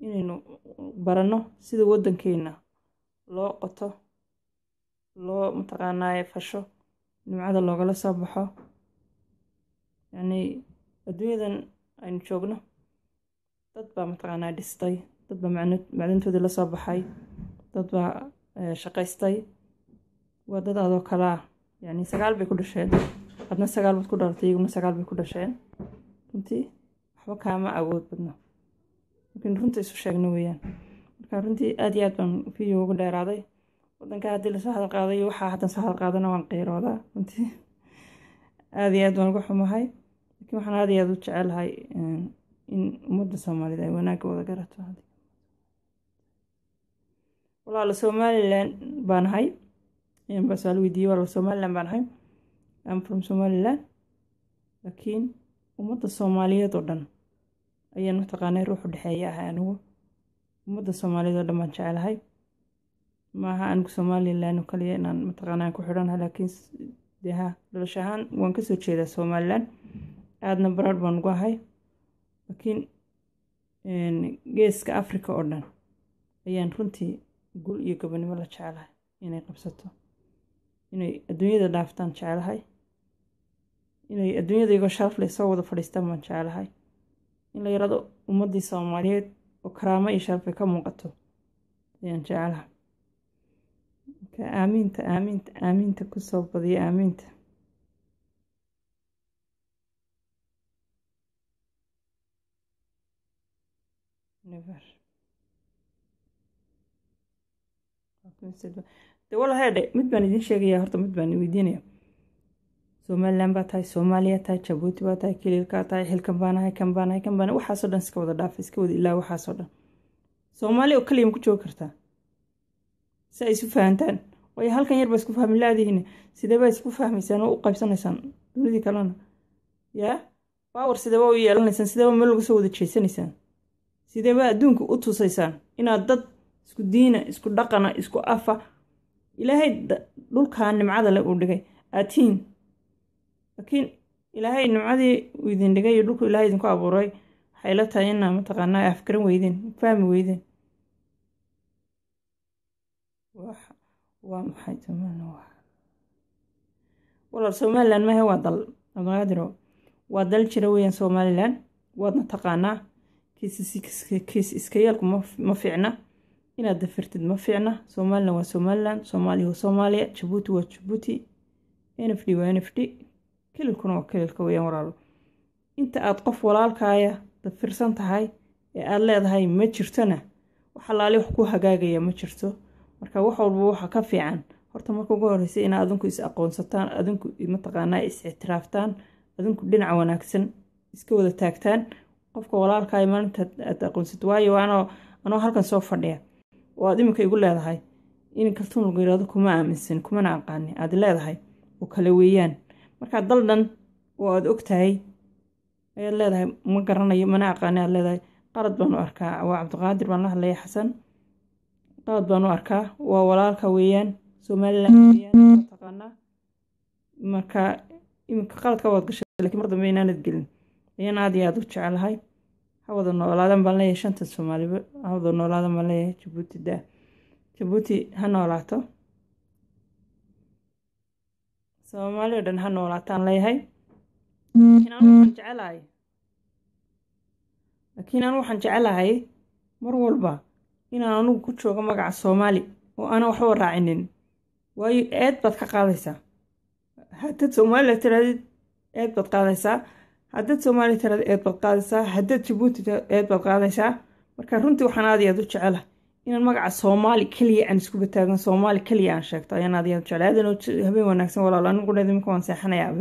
Speaker 1: inaynu baranno sida waddankeena loo qoto loo mataqaanaaye fasho nimcada loogala soo baxo yacnii adduunyadan aynu joogno dad baa mataqaanaa dhistay dad baa macdantoodii la soo baxay dad baa eh, shaqaystay waa dad adoo kalaa yani sagaal bay ku dhasheen adna sagaal baad ku dhalatay iyaguna sagaal bay ku dhasheen runtii waxba kaama awood badno laakiin runta isu sheegno weeyaan marka runtii aad iyo aad baan video ugu dheeraaday wadanka haddii lasoo hadalqaaday waxaa haddan soo hadalqaadana waan qeyroodaa runtii aad iyo aad baan uga xumahay laakiin waxaan aad iyo aad u jecelahay ehm, in ummadda soomaalida ay wanaagga wada garato walaala somalilan baan ahay ehm, baa su walaala somalilan baan ahay I'm from Somaliland laakiin ummadda soomaaliyeed oo dhan ayaan mataqaanay ruuxu dhexeeya ahay anigu umada soomaaliyeed oo dhan baan jecelahay maaha anigu somalilan oo kaliya inaan mataqaanaa ku xidhanahay laakiin deha dhalasho ahaan waan kasoo jeedaa somalilan aadna baraar baan ugu ahay laakiin geeska africa oo dhan ayaan runtii gul iyo gobonimo la jecelahay inay qabsato inay adduunyada dhaaftaan jecelahay inay adduunyadaygoo sharaf leh soo wada fadhiistaan baan jeclahay in la yarado ummaddii soomaaliyeed oo karaamo iyo sharafay ka muuqato ayaan jeclahay marka aamiinta aamiinta aamiinta soo badiya aamiinta de walahaadhe mid baan idiin sheegayaa horta mid baan weydiinaya somalilan baa tahay soomaaliya tahay jabuuti baa tahay keliilkaa tahay xilkan baana haykan baana haykan baana waxaasoo dhan iska wada dhaaf iska wada ilaa waxaasoo dhan soomaaliya oo kaliya ma ku joogi kartaa si ay isu fahantaan waayo halkan yar isku fahmi la-adihiin isku fahmaysaan oo u qaybsanaysaan dunidii kalena yaa baawar sidee u yeelanaysaan sidee meel lagu soo wada jeysanaysaan sidee adduunka u tusaysaan inaad dad isku diina isku dhaqana isku afa ilaahay dhulkaa nimcada le uu dhigay aatiin laakiin ilaahay nimcadii uu idin dhigay iyo dhulku ilahay idinku abuuray waxay la tahay inaa mataqaanaa afgaran weydeen fahmi weydeen waa maxay walaal somalilan mahe waa dal abdiqaadiro waa dal jira weyaan somalilan waadna taqaanaa kiis iska yeelku ma fiicna inaad dafirtid ma fiicna somalilan waa somalilan soomaaliya waa soomaaliya jabuuti waa jabuuti n d waa n d kelilkuna waa kelilka weyaan walaalo inta aad qof walaalkaaya dafirsan tahay ee aad leedahay ma jirtona wax allaali wax ku hagaagaya ma jirto marka wax walba waxa ka fiican horta marka ugu horeysa inaa adinku is aqoonsataan adinku mataqaanaa is ictiraaftaan adinku dhinaca wanaagsan iska wada taagtaan qofka walaalkaaya maalinta aad aqoonsato waayo anoo halkan soo fadhiya oo aad iminka igu leedahay in kaltuun lagu yirahdo kuma aaminsan kumana aqaani aad leedahay oo kale weeyaan markaa dal dhan oo aada og tahay ayaad leedahay ma garanayo mana aqaani aad leedahay qalad baan u arkaa waa cabdiqaadir baan la hadlaya xasan qalad baan u arkaa waa walaalka weeyaan somalilan weyaan taqaanaa marka iminka qaladka waad gashay lakiin mar dambe inaanad gelin ayaan aad iyo aada u jecelahay hawada noolaadan baan leeyahay shanta soomaaliba hawada noolaadan baan leeyahay jabuuti da jabuuti ha noolaato soomaalio dhan ha noolaataan leeyahay mm-hmm. laakiin anu waxaan jecelahay laakiin mar walba inaan anugu ku joogo magaca soomaali oo aana waxba raacinin waayo eed baad ka qaadaysaa haddaad soomaaliya tiraadid eed baad qaadaysaa haddaad soomaaliya tiraadid eed baad qaadaysaa haddaad jabuuti eed baad qaadaysaa marka runtii waxaan aad iyo aad u jecelahay inaan magaca soomaali keliya aan iskuba taagan soomaali keliya aan sheegto ayaan aad iyo aad habeen wanaagsan walaalo anigu dhahda waan seexanayaa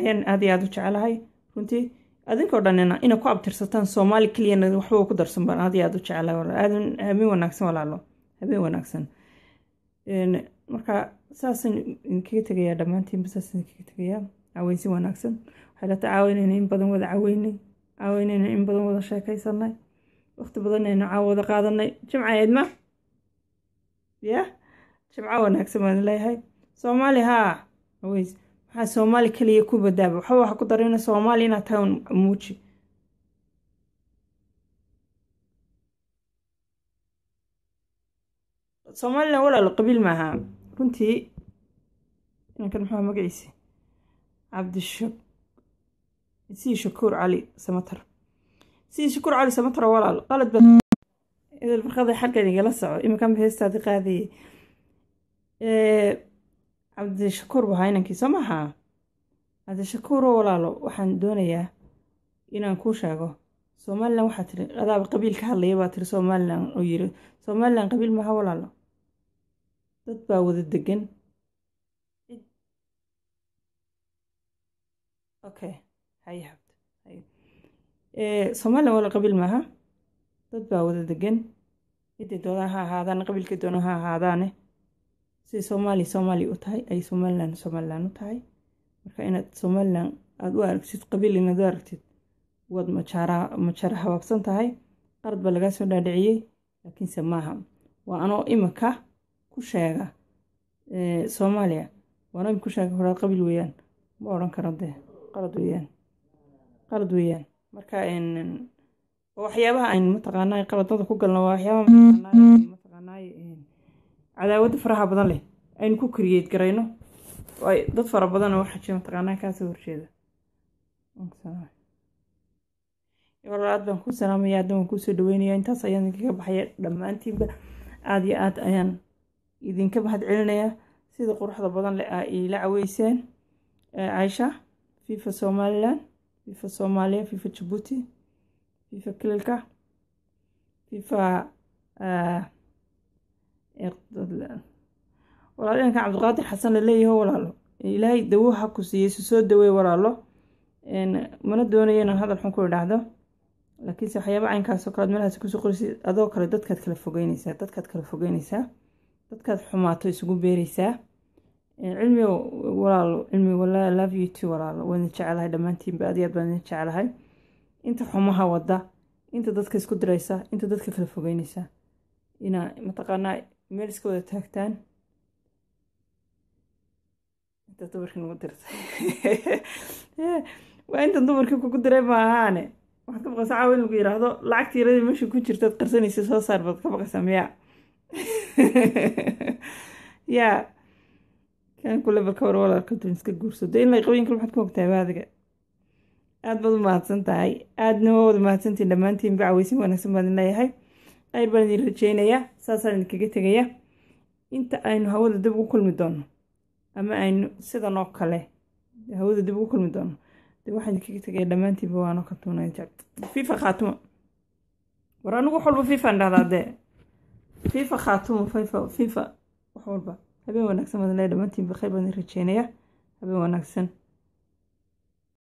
Speaker 1: ayaan aad iyo aad u jecelahay runtii adinkoo dhan inaa ku abtirsataan soomaali keliyana waxba ku darsan baan aad iyo aad u jecelahay walaalo habeen wanaagsan walaalo habeen wanaagsan marka saasaan idinkaga tegayaa dhammaantiinba saas idinkaga tegayaa caweynsi wanaagsan waxay la tacaaweynayna in badan wada caaweynay caaweynayna in badan wada sheekaysanay waqti badan aynu caawada qaadanay jimca eedma yah jimca wanaagsan baan leeyahay soomaali haa aweys maxaa soomaali keliya ku badaaba waxba waxa ku darina soomaali inaad tahay muuji soomalilan walaalo qabiil maaha runtii inankan maxaa magaciisi cabdishak sii shakuur cali samatar sidii shukuur cali samataro walaal qalad baidil farqada xaggan igala soco iminkan heestaadi qaadayay eh, cabdishakuur bu ahaa inankii soo maaha cabdishakuuro walaalo waxaan doonayaa inaan kuu sheego somalilan waxaa tiri adaaba qabiil ka hadlaya baa tiri somalilan oo yiri somalilan qabiil maaha walaalo dad baa wada degan okay hayaab soomaalilan waa la qabiil maaha dad baa wada degan ciddii doonaa ha ahaadaan qabiilkii doona ha ahaadaane siday soomaaliya soomaaliya u tahay ay somalilan somalilan u tahay marka inaad somalilan aad u aragtid qabiil inaad u aragtid waad majaara habaabsan tahay qarad baa lagaa soo dhaadhiciyey laakiinse maaha waa anoo imika ku sheega soomaaliya waanoo imika ku sheega horaad qabiil weeyaan ma odhan karo dee qalad weeyaan qalad weeyaan marka waxyaabaha ayn mataqaanay qaladada ku galna waa waxyaabaamataqaanay mm. cadaawada faraha badan leh aynu ku kariyeed garayno dad fara badan waxaa jira mataqaanaa kaasoo horjeeda aad baan ku salaamaya haddan waan kuusoo dhaweynaya intaas ayaan idinkaga baxaya dhammaantiinba aada iyo aad ayaan idinka mahad celinayaa sida quruxda badan leh aa iila caweyseen caaisha fifa somaliland fifa soomaaliya fifa jabuuti fifa kililka fifa eh, er, walaalo dhankan cabdiqaadir xasan laleeyaho walaalo ilaahay dawoha ku siiyey su soo daweey walaalo mana doonaya inaan hadal xun ku idhaahdo laakiinse waxyaaba caynkaasoo kale ad meelahaas kusoo qorisi adoo kale dadkaad kala fogeyneysaa dadkaad kala fogeyneysaa dadkaad xumaato isugu beereysaa cilmi walaal cilmi walaa love you too walaal waan jecelahay dhammaantiinba aad iyo aad baan jecelahay inta xumaha wada inta dadka isku diraysa inta dadka kala fogeynaysa inaa mataqaanaa meel iska wada taagtaan inta dumarkii nagu dirtay waa intan dumarkii kugu diray ma ahaane waxaad ka baqaysaa caawa lagu yidhaahdo lacagta yaradii meesha ku jirtaad qarsanaysa soo saar baad ka baqaysaa miyaa yaa kanku levelka hore walaalka duun iska guursado ilaa qabooyinka maxaad ku hogtaa baadiga aada baad u mahadsan tahay aadna waa wada mahadsantiin dhammaantiin bacaweysin wanaagsan baan leeyahay ayr baan idin rajeynayaa saasaan idinkaga tegaya inta aynu hawada dib ugu kulmi doono ama aynu sidan oo kale hawada dib ugu kulmi doono de waxaan idinkaga tegaya dhammaantiinba waanoo ka tuunaa fifa khaatumo war anigu wax walba fifaan dhahdaa dee fifa khaatumo fifa fifa wax walba habeen wanaagsan wadnee dhammaantiinba khayr baan rajeynaya habeen wanaagsan